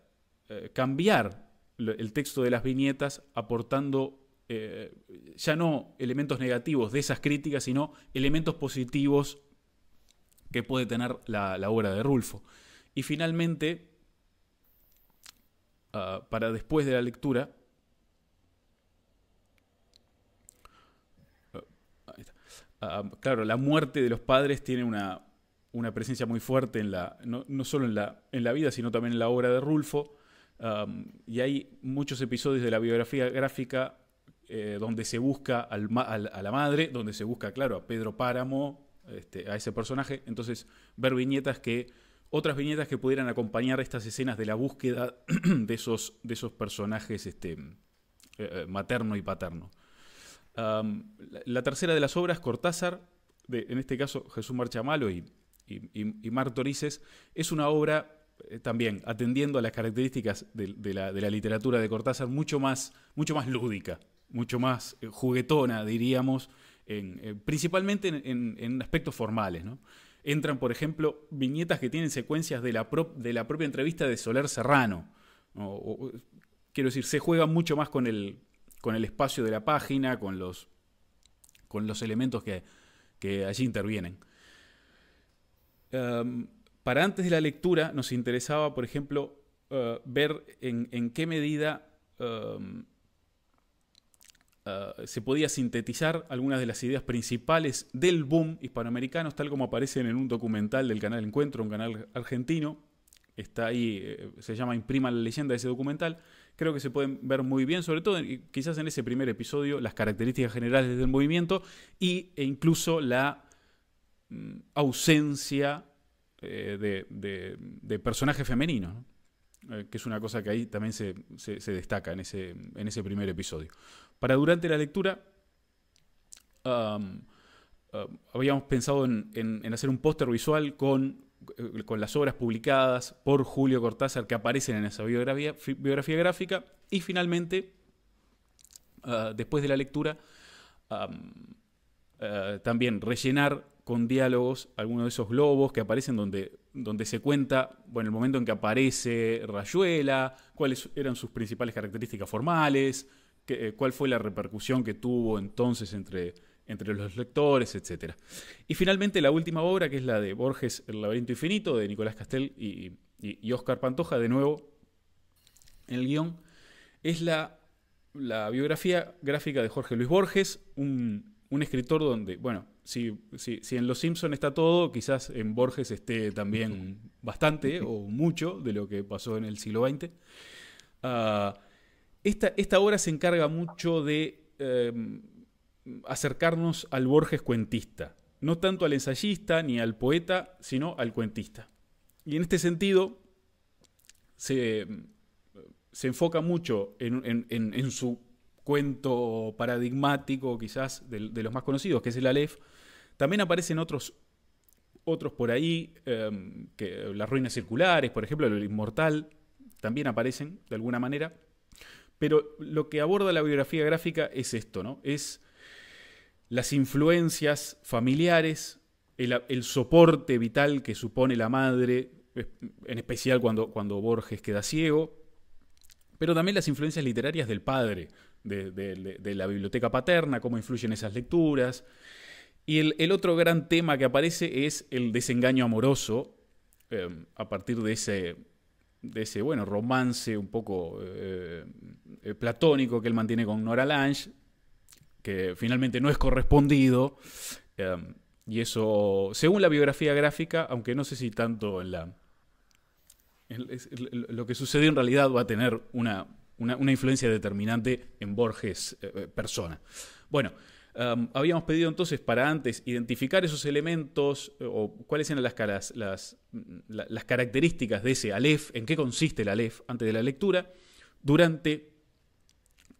eh, cambiar el texto de las viñetas aportando eh, ya no elementos negativos de esas críticas, sino elementos positivos que puede tener la, obra de Rulfo. Y finalmente, ah, para después de la lectura, ah, ah, claro, la muerte de los padres tiene una, presencia muy fuerte en la, no, no solo en la, en la vida, sino también en la obra de Rulfo y hay muchos episodios de la biografía gráfica eh, donde se busca a la madre, donde se busca, claro, a Pedro Páramo, este, a ese personaje. Entonces, ver viñetas que. Otras viñetas que pudieran acompañar estas escenas de la búsqueda de esos, de esos personajes este, eh, eh, materno y paterno. la, tercera de las obras, Cortázar, en este caso Jesús Marchamalo y, y, y, y es una obra eh, también atendiendo a las características de, la, literatura de Cortázar, mucho más, mucho más lúdica, mucho más eh, juguetona, diríamos, eh, principalmente en, aspectos formales. Entran, por ejemplo, viñetas que tienen secuencias de la, de la propia entrevista de Soler Serrano. quiero decir, se juega mucho más con el, con el espacio de la página, con los, con los elementos que, allí intervienen. Em, para antes de la lectura nos interesaba, por ejemplo, eh, ver en, qué medida em, eh, se podía sintetizar algunas de las ideas principales del boom hispanoamericanos, tal como aparecen en un documental del canal Encuentro, un canal argentino. Está ahí, eh, se llama Imprima la leyenda de ese documental. Creo que se pueden ver muy bien, sobre todo quizás en ese primer episodio, las características generales del movimiento y, e incluso la mm, ausencia eh, de, personaje femenino, eh, que es una cosa que ahí también se, destaca en ese, primer episodio. Para durante la lectura, habíamos pensado en, hacer un póster visual eh, con las obras publicadas por Julio Cortázar que aparecen en esa biografía, biografía gráfica. Y finalmente, ah, después de la lectura, ah, también rellenar con diálogos, algunos de esos globos que aparecen donde, donde se cuenta, bueno, el momento en que aparece Rayuela, cuáles eran sus principales características formales, eh, cuál fue la repercusión que tuvo entonces entre, entre los lectores, etc. Y finalmente la última obra, que es la de Borges, El laberinto infinito, de Nicolás Castel y, y, Oscar Pantoja, de nuevo en el guión, es la, biografía gráfica de Jorge Luis Borges, un, un escritor donde, bueno, si, en Los Simpson está todo, quizás en Borges esté también bastante o mucho de lo que pasó en el siglo XX. Ah, esta, obra se encarga mucho de em, acercarnos al Borges cuentista, no tanto al ensayista ni al poeta, sino al cuentista. Y en este sentido, se, enfoca mucho en, su cuento paradigmático, quizás, de, de, los más conocidos, que es el Aleph, también aparecen otros, otros por ahí, em, que, las ruinas circulares, por ejemplo, el inmortal, también aparecen de alguna manera. Pero lo que aborda la biografía gráfica es esto, ¿no? Es las influencias familiares, el, soporte vital que supone la madre, en especial cuando, cuando Borges queda ciego, pero también las influencias literarias del padre, de, la biblioteca paterna, cómo influyen esas lecturas, y el, otro gran tema que aparece es el desengaño amoroso, em, a partir de ese, ese bueno, romance un poco eh, eh, platónico que él mantiene con Nora Lange, que finalmente no es correspondido. Em, y eso, según la biografía gráfica, aunque no sé si tanto en la. lo que sucedió en realidad va a tener una, una, una influencia determinante en Borges eh, persona. Bueno, habíamos pedido entonces para antes identificar esos elementos eh, o cuáles eran las, mm, características de ese alef, en qué consiste el alef antes de la lectura, durante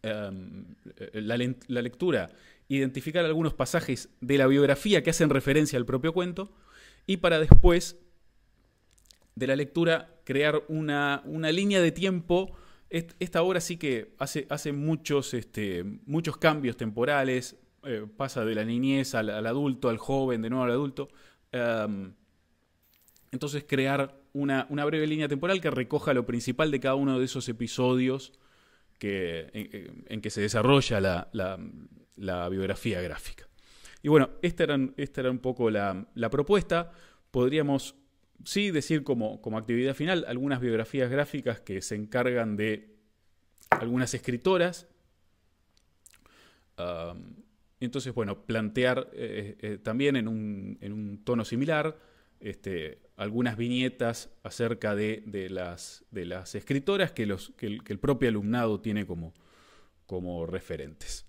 eh, la, lectura, identificar algunos pasajes de la biografía que hacen referencia al propio cuento y para después de la lectura crear una, línea de tiempo esta obra sí que hace, hace muchos, este, muchos cambios temporales, eh, pasa de la niñez al, adulto, al joven, de nuevo al adulto. Em, entonces crear una, breve línea temporal que recoja lo principal de cada uno de esos episodios que, en, que se desarrolla la, biografía gráfica. Y bueno, esta era, era un poco la, propuesta. Podríamos, sí, decir como, como actividad final algunas biografías gráficas que se encargan de algunas escritoras. Em, entonces, bueno, plantear eh, eh, también en un, tono similar este, algunas viñetas acerca de, las, escritoras que, el, propio alumnado tiene como, referentes.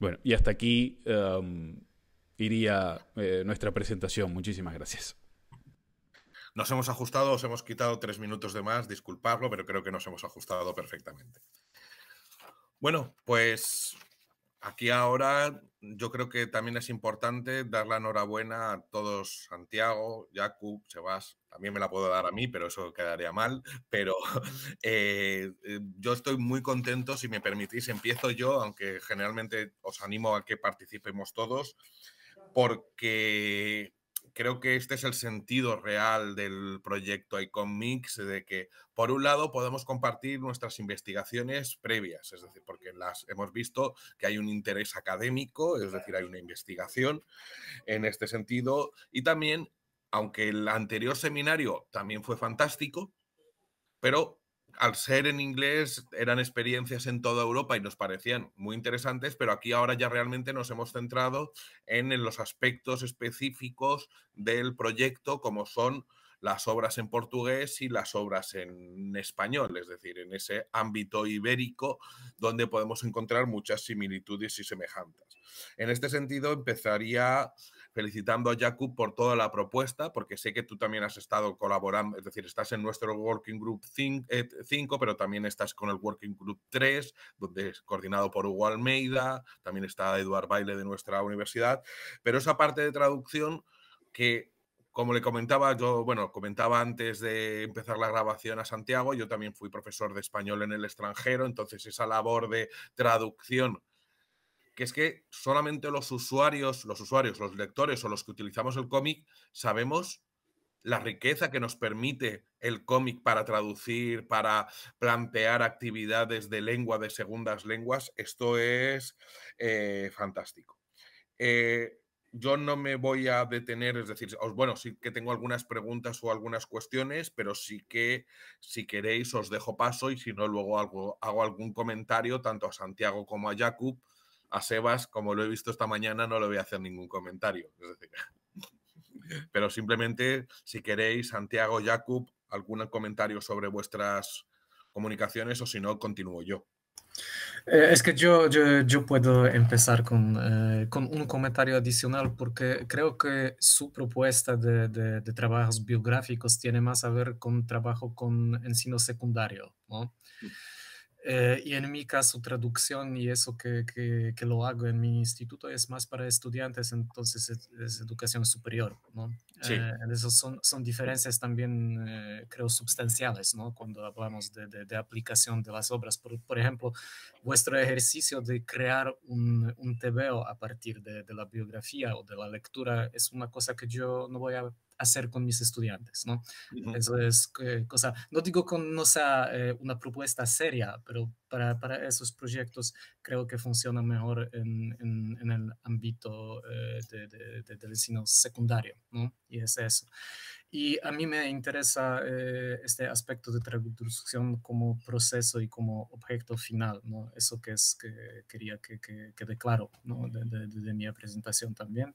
Bueno, y hasta aquí um, iría eh, nuestra presentación. Muchísimas gracias. Nos hemos ajustado, os hemos quitado tres minutos de más, disculpadlo, pero creo que nos hemos ajustado perfectamente. Bueno, pues aquí ahora yo creo que también es importante dar la enhorabuena a todos, Santiago, Jacob, Sebas, también me la puedo dar a mí, pero eso quedaría mal, pero eh, eh, yo estoy muy contento, si me permitís, empiezo yo, aunque generalmente os animo a que participemos todos, porque creo que este es el sentido real del proyecto Icon Mix, de que por un lado podemos compartir nuestras investigaciones previas, es decir, porque las hemos visto que hay un interés académico, es decir, hay una investigación en este sentido, y también, aunque el anterior seminario también fue fantástico, pero al ser en inglés, eran experiencias en toda Europa y nos parecían muy interesantes, pero aquí ahora ya realmente nos hemos centrado en, los aspectos específicos del proyecto, como son las obras en portugués y las obras en español, es decir, en ese ámbito ibérico donde podemos encontrar muchas similitudes y semejanzas. En este sentido, empezaría felicitando a Jakub por toda la propuesta, porque sé que tú también has estado colaborando, es decir, estás en nuestro Working Group 5, eh, pero también estás con el Working Group 3, donde es coordinado por Hugo Almeida, también está Eduard Baile de nuestra universidad, pero esa parte de traducción que como le comentaba, yo, bueno, comentaba antes de empezar la grabación a Santiago, yo también fui profesor de español en el extranjero, entonces esa labor de traducción que es que solamente los usuarios, los usuarios, los lectores o los que utilizamos el cómic sabemos la riqueza que nos permite el cómic para traducir, para plantear actividades de lengua, de segundas lenguas, esto es eh, fantástico. Eh, yo no me voy a detener, es decir, os, bueno, sí que tengo algunas preguntas o algunas cuestiones, pero sí que si queréis os dejo paso y si no, luego hago algún comentario tanto a Santiago como a Jakub a Sebas, como lo he visto esta mañana, no le voy a hacer ningún comentario. Es decir, pero simplemente, si queréis, Santiago, Jacob, algún comentario sobre vuestras comunicaciones o si no, continúo yo. Eh, es que yo, yo, puedo empezar con, eh, con un comentario adicional porque creo que su propuesta de, de, trabajos biográficos tiene más a ver con trabajo con ensino secundario, ¿no? Mm. Eh, y en mi caso, traducción y eso que, que, lo hago en mi instituto es más para estudiantes, entonces es, educación superior, ¿no? Sí. Eh, esos son, son, diferencias también, eh, creo, sustanciales, ¿no? Cuando hablamos de, de, aplicación de las obras. Por, por, ejemplo, vuestro ejercicio de crear un, un TVO a partir de, de la biografía o de la lectura es una cosa que yo no voy a hacer con mis estudiantes, ¿no? Eso es eh, cosa, no digo que no sea eh, una propuesta seria, pero para, esos proyectos creo que funciona mejor en, el ámbito eh, del ensino secundario, Y es eso. Y a mí me interesa eh, este aspecto de traducción como proceso y como objeto final, ¿no? Eso que es que quería que, que, quede claro, de, mi presentación también.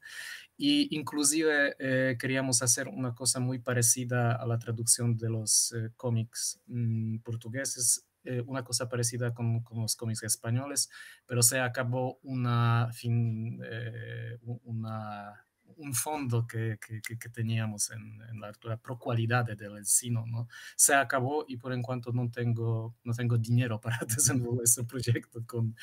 Y inclusive eh, queríamos hacer una cosa muy parecida a la traducción de los eh, cómics mm, portugueses, una cosa parecida con, los cómics españoles, pero se acabó una fin, una un fondo que, que, teníamos en, la pro cualidad del ensino ¿no? Se acabó y por en cuanto no tengo, no tengo dinero para desenvolver ese proyecto con,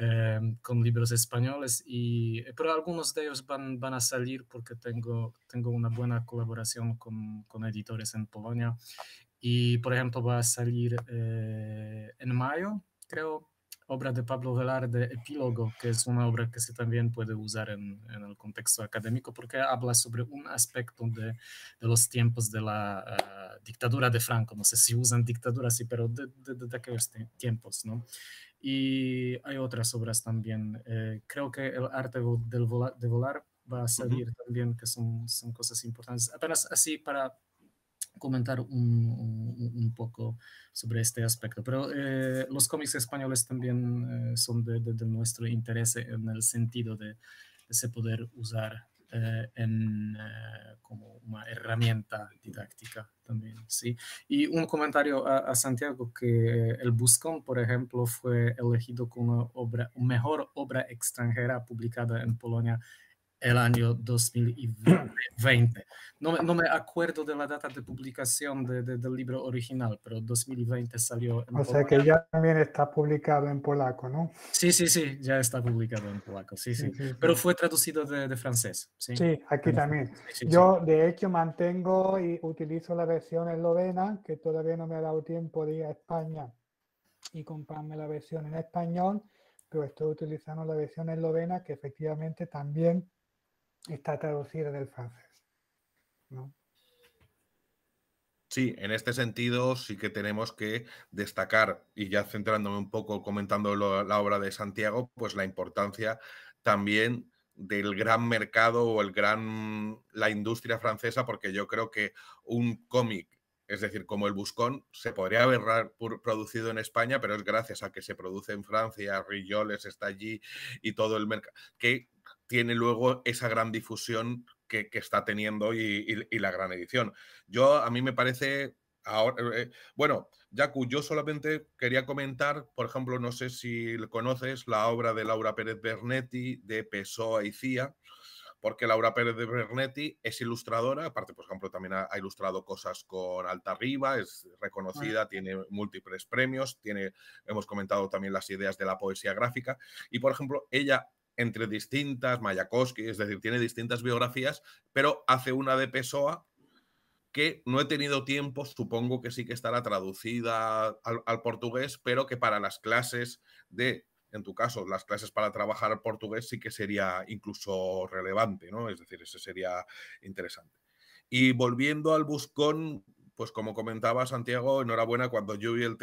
eh, con libros españoles, y, eh, pero algunos de ellos van, van a salir porque tengo, tengo una buena colaboración con, con editores en Polonia y, por ejemplo, va a salir eh, en mayo, creo, obra de Pablo de Epílogo, que es una obra que se también puede usar en, el contexto académico porque habla sobre un aspecto de, los tiempos de la ah, dictadura de Franco. No sé si usan dictadura, sí, pero de, de, aquellos tiempos, ¿no? Y hay otras obras también. Eh, creo que el arte del de volar va a salir también, que son, son cosas importantes. Apenas así para comentar un, poco sobre este aspecto. Pero eh, los cómics españoles también eh, son de, nuestro interés en el sentido de, de se poder usar eh, como una herramienta didáctica también. ¿sí? Y un comentario a, Santiago, que El Buscón, por ejemplo, fue elegido como obra, mejor obra extranjera publicada en Polonia el año 2020. No, no me acuerdo de la data de publicación de, del libro original, pero 2020 salió. En o sea que ya también está publicado en polaco, ¿no? Sí, sí, sí, ya está publicado en polaco, sí, sí. pero fue traducido de, de francés, ¿sí? Sí, aquí también. Yo, de hecho, mantengo y utilizo la versión eslovena, que todavía no me ha dado tiempo de ir a España y comprarme la versión en español, pero estoy utilizando la versión eslovena, que efectivamente también está traducida del francés. ¿no? Sí, en este sentido sí que tenemos que destacar, y ya centrándome un poco comentando la obra de Santiago, pues la importancia también del gran mercado o el gran la industria francesa, porque yo creo que un cómic, es decir, como el Buscón, se podría haber producido en España, pero es gracias a que se produce en Francia, rilloles está allí y todo el mercado, que tiene luego esa gran difusión que, está teniendo y, la gran edición. Yo, a mí me parece. Ahora, eh, bueno, Yaku, yo solamente quería comentar, por ejemplo, no sé si conoces la obra de Laura Pérez Bernetti de Pessoa y Cía, porque Laura Pérez Bernetti es ilustradora, aparte, por ejemplo, también ha, ilustrado cosas con Alta Arriba, es reconocida, tiene múltiples premios, tiene, hemos comentado también las ideas de la poesía gráfica, y por ejemplo, ella entre distintas, Mayakovsky, es decir, tiene distintas biografías, pero hace una de Pessoa que no he tenido tiempo, supongo que sí que estará traducida al, portugués, pero que para las clases de, en tu caso, las clases para trabajar portugués sí que sería incluso relevante, ¿no? Es decir, eso sería interesante. Y volviendo al buscón, pues como comentaba Santiago, enhorabuena cuando yo vi el,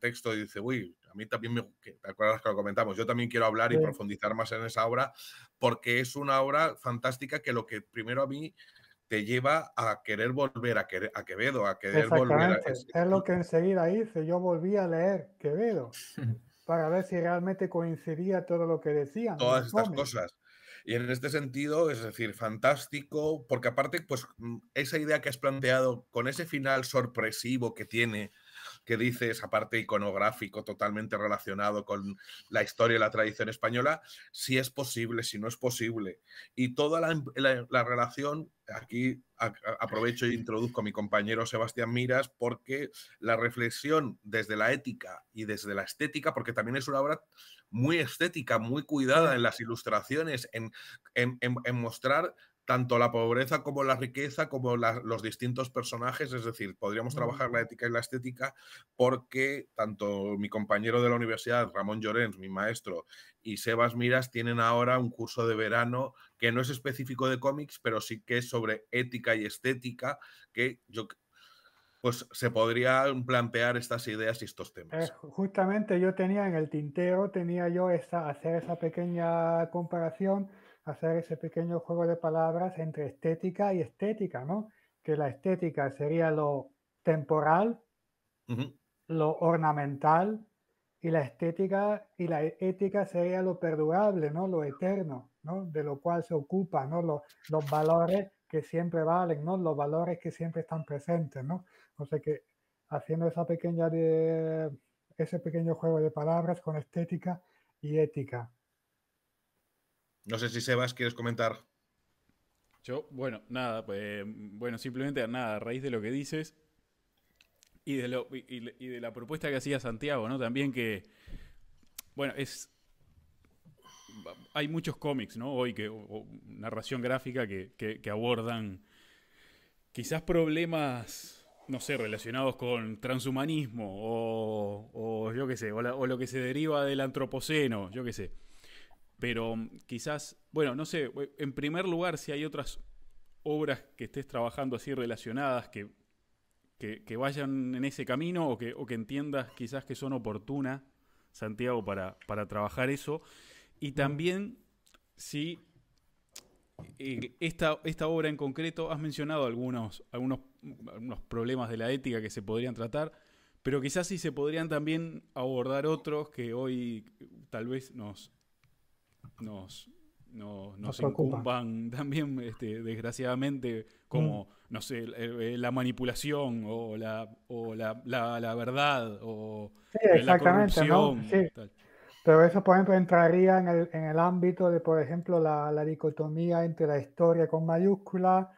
texto y dice, uy, a mí también me... ¿Te acuerdas que lo comentamos? Yo también quiero hablar y profundizar más en esa obra porque es una obra fantástica que lo que primero a mí te lleva a querer volver a, a Quevedo, a querer volver a... Es, es lo que enseguida hice, yo volví a leer Quevedo para ver si realmente coincidía todo lo que decían. Todas estas cosas. Y en este sentido, es decir, fantástico, porque aparte, pues mm, esa idea que has planteado con ese final sorpresivo que tiene, que dice esa parte iconográfico totalmente relacionado con la historia y la tradición española, si es posible, si no es posible. Y toda la, relación, aquí aprovecho e introduzco a mi compañero Sebastián Miras, porque la reflexión desde la ética y desde la estética, porque también es una obra muy estética, muy cuidada en las ilustraciones, en mostrar tanto la pobreza como la riqueza, como los distintos personajes, es decir, podríamos trabajar la ética y la estética porque tanto mi compañero de la universidad, Ramón Llorens, mi maestro, y Sebas Miras tienen ahora un curso de verano que no es específico de cómics, pero sí que es sobre ética y estética, que yo pues se podrían plantear estas ideas y estos temas. Eh, justamente yo tenía en el tintero, tenía yo esa, hacer esa pequeña comparación hacer ese pequeño juego de palabras entre estética y estética, ¿no? Que la estética sería lo temporal, lo ornamental, y la estética y la ética sería lo perdurable, ¿no? Lo eterno, ¿no? De lo cual se ocupa, ¿no? Los, valores que siempre valen, ¿no? Los valores que siempre están presentes, ¿no? O sea que haciendo esa pequeña ese pequeño juego de palabras con estética y ética. No sé si Sebas quieres comentar. Yo, bueno, nada, pues, bueno, simplemente nada, a raíz de lo que dices y de, lo, y, de la propuesta que hacía Santiago, ¿no? También que, bueno, es, hay muchos cómics, ¿no? Hoy que, narración gráfica que, que, abordan quizás problemas, no sé, relacionados con transhumanismo o, o yo qué sé, o, lo que se deriva del antropoceno, yo qué sé. Pero mm, quizás, bueno, no sé, eh, en primer lugar, si hay otras obras que estés trabajando así relacionadas, que, que, vayan en ese camino o que, entiendas quizás que son oportunas, Santiago, para, trabajar eso. Y también si eh, esta, esta obra en concreto, has mencionado algunos, algunos, mm, algunos problemas de la ética que se podrían tratar, pero quizás sí se podrían también abordar otros que hoy tal vez nos, nos, no, nos, también, este, desgraciadamente, como, mm. no sé, la manipulación o la, o la, la, verdad o exactamente, la corrupción. Pero eso, por ejemplo, entraría en el, en el ámbito de, por ejemplo, la, dicotomía entre la historia con mayúscula,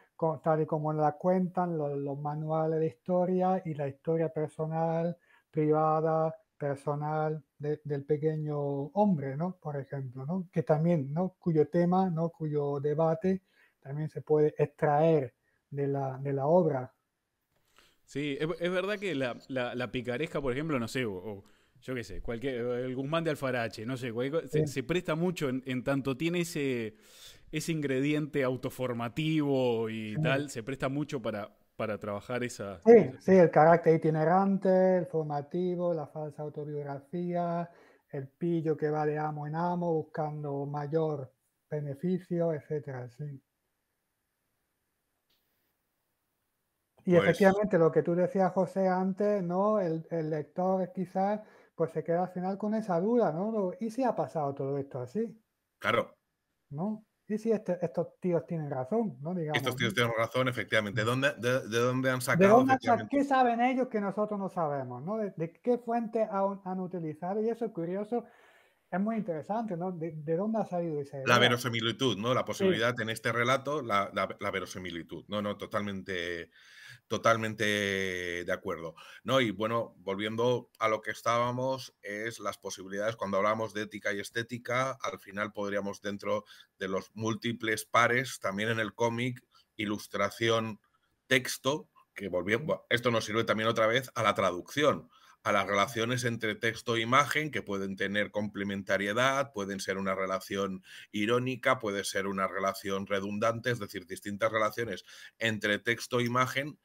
tal y como la cuentan los manuales de historia y la historia personal, privada, personal del pequeño hombre, ¿no? Por ejemplo, ¿no? Que también, ¿no? Cuyo tema, ¿no? Cuyo debate también se puede extraer de la, obra. Sí, es, verdad que la, la, picaresca, por ejemplo, no sé, yo qué sé, cualquier, el Guzmán de Alfarache, no sé, se, presta mucho en, tanto tiene ese, ese ingrediente autoformativo y tal, se presta mucho para para trabajar esa... Sí, sí, el carácter itinerante, el formativo, la falsa autobiografía, el pillo que va de amo en amo buscando mayor beneficio, etcétera, sí. Y pues efectivamente lo que tú decías, José, antes, ¿no? El, el, lector quizás pues se queda al final con esa duda, ¿no? ¿Y si ha pasado todo esto así? Claro. ¿No? y si este, estos tíos tienen razón, ¿no? estos tíos tienen razón, efectivamente. ¿De dónde, de, dónde han sacado? ¿Qué saben ellos que nosotros no sabemos? ¿no? ¿De, qué fuente han, han, utilizado? Y eso es curioso es muy interesante, ¿no? ¿De, dónde ha salido esa La verosimilitud, ¿no? La posibilidad en este relato, la, verosimilitud. No, no, totalmente, totalmente de acuerdo. ¿No? Y bueno, volviendo a lo que estábamos, es las posibilidades, cuando hablamos de ética y estética, al final podríamos dentro de los múltiples pares, también en el cómic, ilustración, texto, que volviendo, esto nos sirve también otra vez a la traducción a las relaciones entre texto e imagen que pueden tener complementariedad, pueden ser una relación irónica, puede ser una relación redundante, es decir, distintas relaciones entre texto e imagen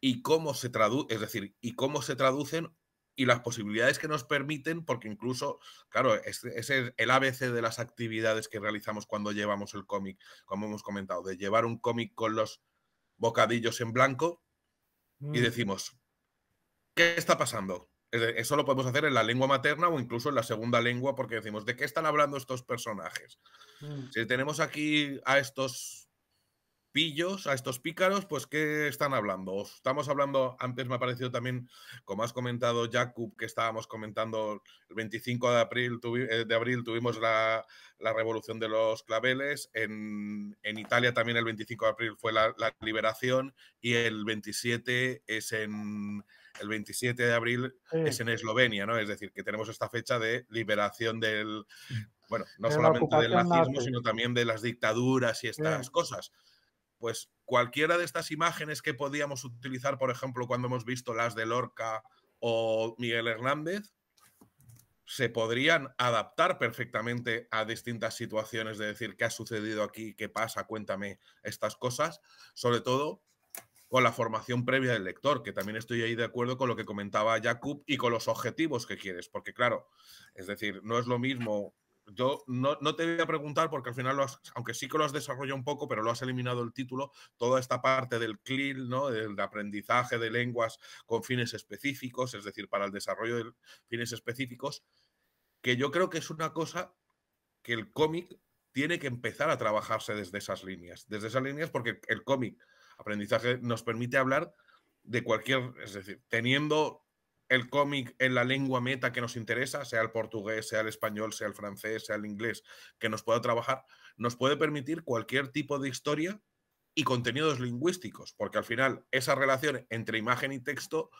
y cómo se traduce, es decir, y cómo se traducen y las posibilidades que nos permiten, porque incluso, claro, ese es el ABC de las actividades que realizamos cuando llevamos el cómic, como hemos comentado, de llevar un cómic con los bocadillos en blanco y mm. decimos, ¿qué está pasando? Eso lo podemos hacer en la lengua materna o incluso en la segunda lengua porque decimos, ¿de qué están hablando estos personajes? Mm. Si tenemos aquí a estos pillos, a estos pícaros, pues ¿qué están hablando? Estamos hablando, antes me ha parecido también, como has comentado Jacob, que estábamos comentando el 25 de abril, eh, de abril tuvimos la, revolución de los claveles, en, Italia también el 25 de abril fue la liberación y el 27 es en el 27 de abril es en Eslovenia, ¿no? Es decir, que tenemos esta fecha de liberación del, mm. bueno, no solamente del nazismo, sino también de las dictaduras y estas cosas. Pues cualquiera de estas imágenes que podíamos utilizar, por ejemplo, cuando hemos visto las de Lorca o Miguel Hernández, se podrían adaptar perfectamente a distintas situaciones, de decir, ¿qué ha sucedido aquí? ¿Qué pasa? Cuéntame estas cosas. Sobre todo con la formación previa del lector, que también estoy ahí de acuerdo con lo que comentaba Jacob y con los objetivos que quieres, porque claro, es decir, no es lo mismo. Yo no, te voy a preguntar porque al final, lo aunque sí que lo has desarrollado un poco, pero lo has eliminado el título, toda esta parte del CLIL, ¿no? del aprendizaje de lenguas con fines específicos, es decir, para el desarrollo de fines específicos, que yo creo que es una cosa que el cómic tiene que empezar a trabajarse desde esas líneas, desde esas líneas porque el cómic aprendizaje nos permite hablar de cualquier, es decir, teniendo el cómic en la lengua meta que nos interesa, sea el portugués, sea el español, sea el francés, sea el inglés, que nos pueda trabajar, nos puede permitir cualquier tipo de historia y contenidos lingüísticos, porque al final esa relación entre imagen y texto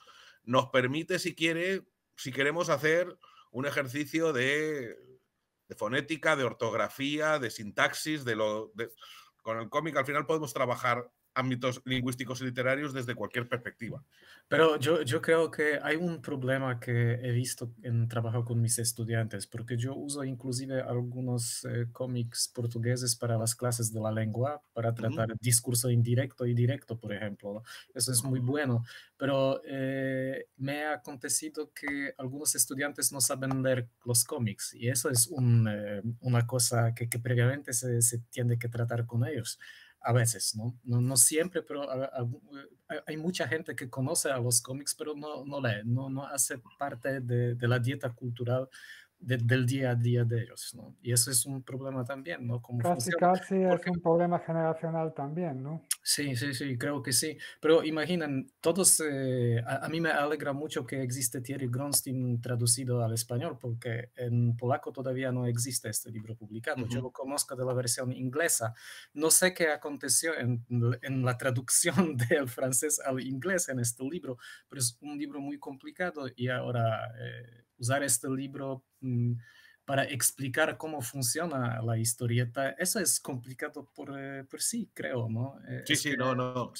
nos permite, si quiere, si queremos hacer un ejercicio de, fonética, de ortografía, de sintaxis, de lo... con el cómic al final podemos trabajar ámbitos lingüísticos y literarios desde cualquier perspectiva. Pero yo, yo creo que hay un problema que he visto en trabajo con mis estudiantes, porque yo uso inclusive algunos eh, cómics portugueses para las clases de la lengua, para tratar discurso indirecto y directo, por ejemplo. Eso es muy bueno, pero eh, me ha acontecido que algunos estudiantes no saben leer los cómics y eso es eh, una cosa que, previamente se, se tiene que tratar con ellos a veces, ¿no? No, no siempre, pero hay mucha gente que conoce a los cómics, pero no, no lee, no, no hace parte de la dieta cultural del día a día de ellos, Y eso es un problema también, ¿no? Como casi, casi es un problema generacional también, ¿no? Sí, sí, sí, creo que sí. Pero imaginen, todos, eh, a, mí me alegra mucho que existe Thierry Gronstein traducido al español, porque en polaco todavía no existe este libro publicado. Yo lo conozco de la versión inglesa. No sé qué aconteció en, la traducción del francés al inglés en este libro, pero es un libro muy complicado y ahora... Eh, usar este libro mm, para explicar cómo funciona la historieta, eso es complicado por, eh, por sí, creo, ¿no? Eh, sí, sí, no, no.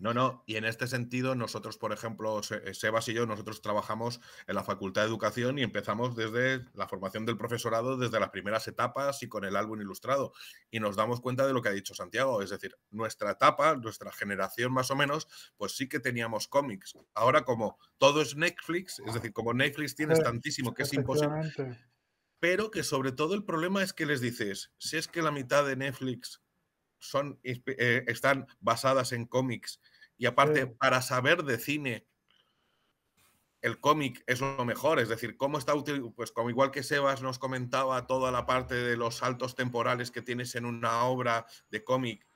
No, no. Y en este sentido, nosotros, por ejemplo, eh, Sebas y yo, nosotros trabajamos en la Facultad de Educación y empezamos desde la formación del profesorado, desde las primeras etapas y con el álbum ilustrado. Y nos damos cuenta de lo que ha dicho Santiago, es decir, nuestra etapa, nuestra generación más o menos, pues sí que teníamos cómics. Ahora como todo es Netflix, es decir, como Netflix tienes tantísimo que es imposible pero que sobre todo el problema es que les dices, si es que la mitad de Netflix son, eh, están basadas en cómics y aparte para saber de cine, el cómic es lo mejor, es decir, cómo está útil, pues como igual que Sebas nos comentaba toda la parte de los saltos temporales que tienes en una obra de cómic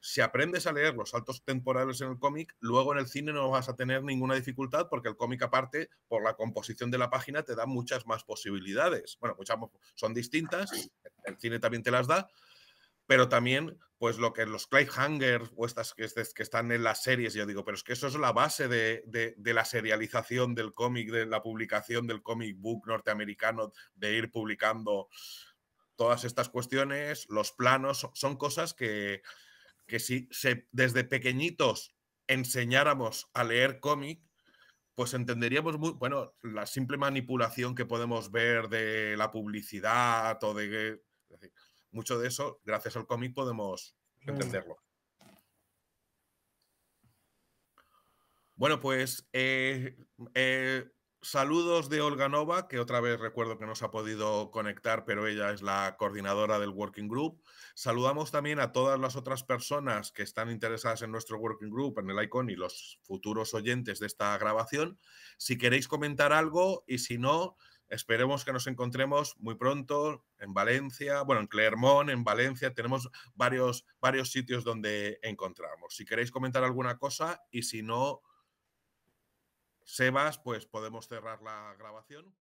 si aprendes a leer los saltos temporales en el cómic, luego en el cine no vas a tener ninguna dificultad porque el cómic aparte, por la composición de la página, te da muchas más posibilidades. Bueno, son distintas, el cine también te las da, pero también pues lo que los cliffhangers o estas este, que, están en las series, yo digo, pero es que eso es la base de, la serialización del cómic, de la publicación del cómic book norteamericano, de ir publicando todas estas cuestiones, los planos, son cosas que que si desde pequeñitos enseñáramos a leer cómic, pues entenderíamos muy, bueno, la simple manipulación que podemos ver de la publicidad o de... mucho de eso, gracias al cómic, podemos entenderlo. Bueno, pues eh, eh, Saludos de Olga Nova, que otra vez recuerdo que no se ha podido conectar, pero ella es la coordinadora del Working Group. Saludamos también a todas las otras personas que están interesadas en nuestro Working Group, en el ICON y los futuros oyentes de esta grabación. Si queréis comentar algo y si no, esperemos que nos encontremos muy pronto en Valencia, bueno, en Clermont, en Valencia. Tenemos varios, varios sitios donde encontramos. Si queréis comentar alguna cosa y si no, Sebas, pues podemos cerrar la grabación.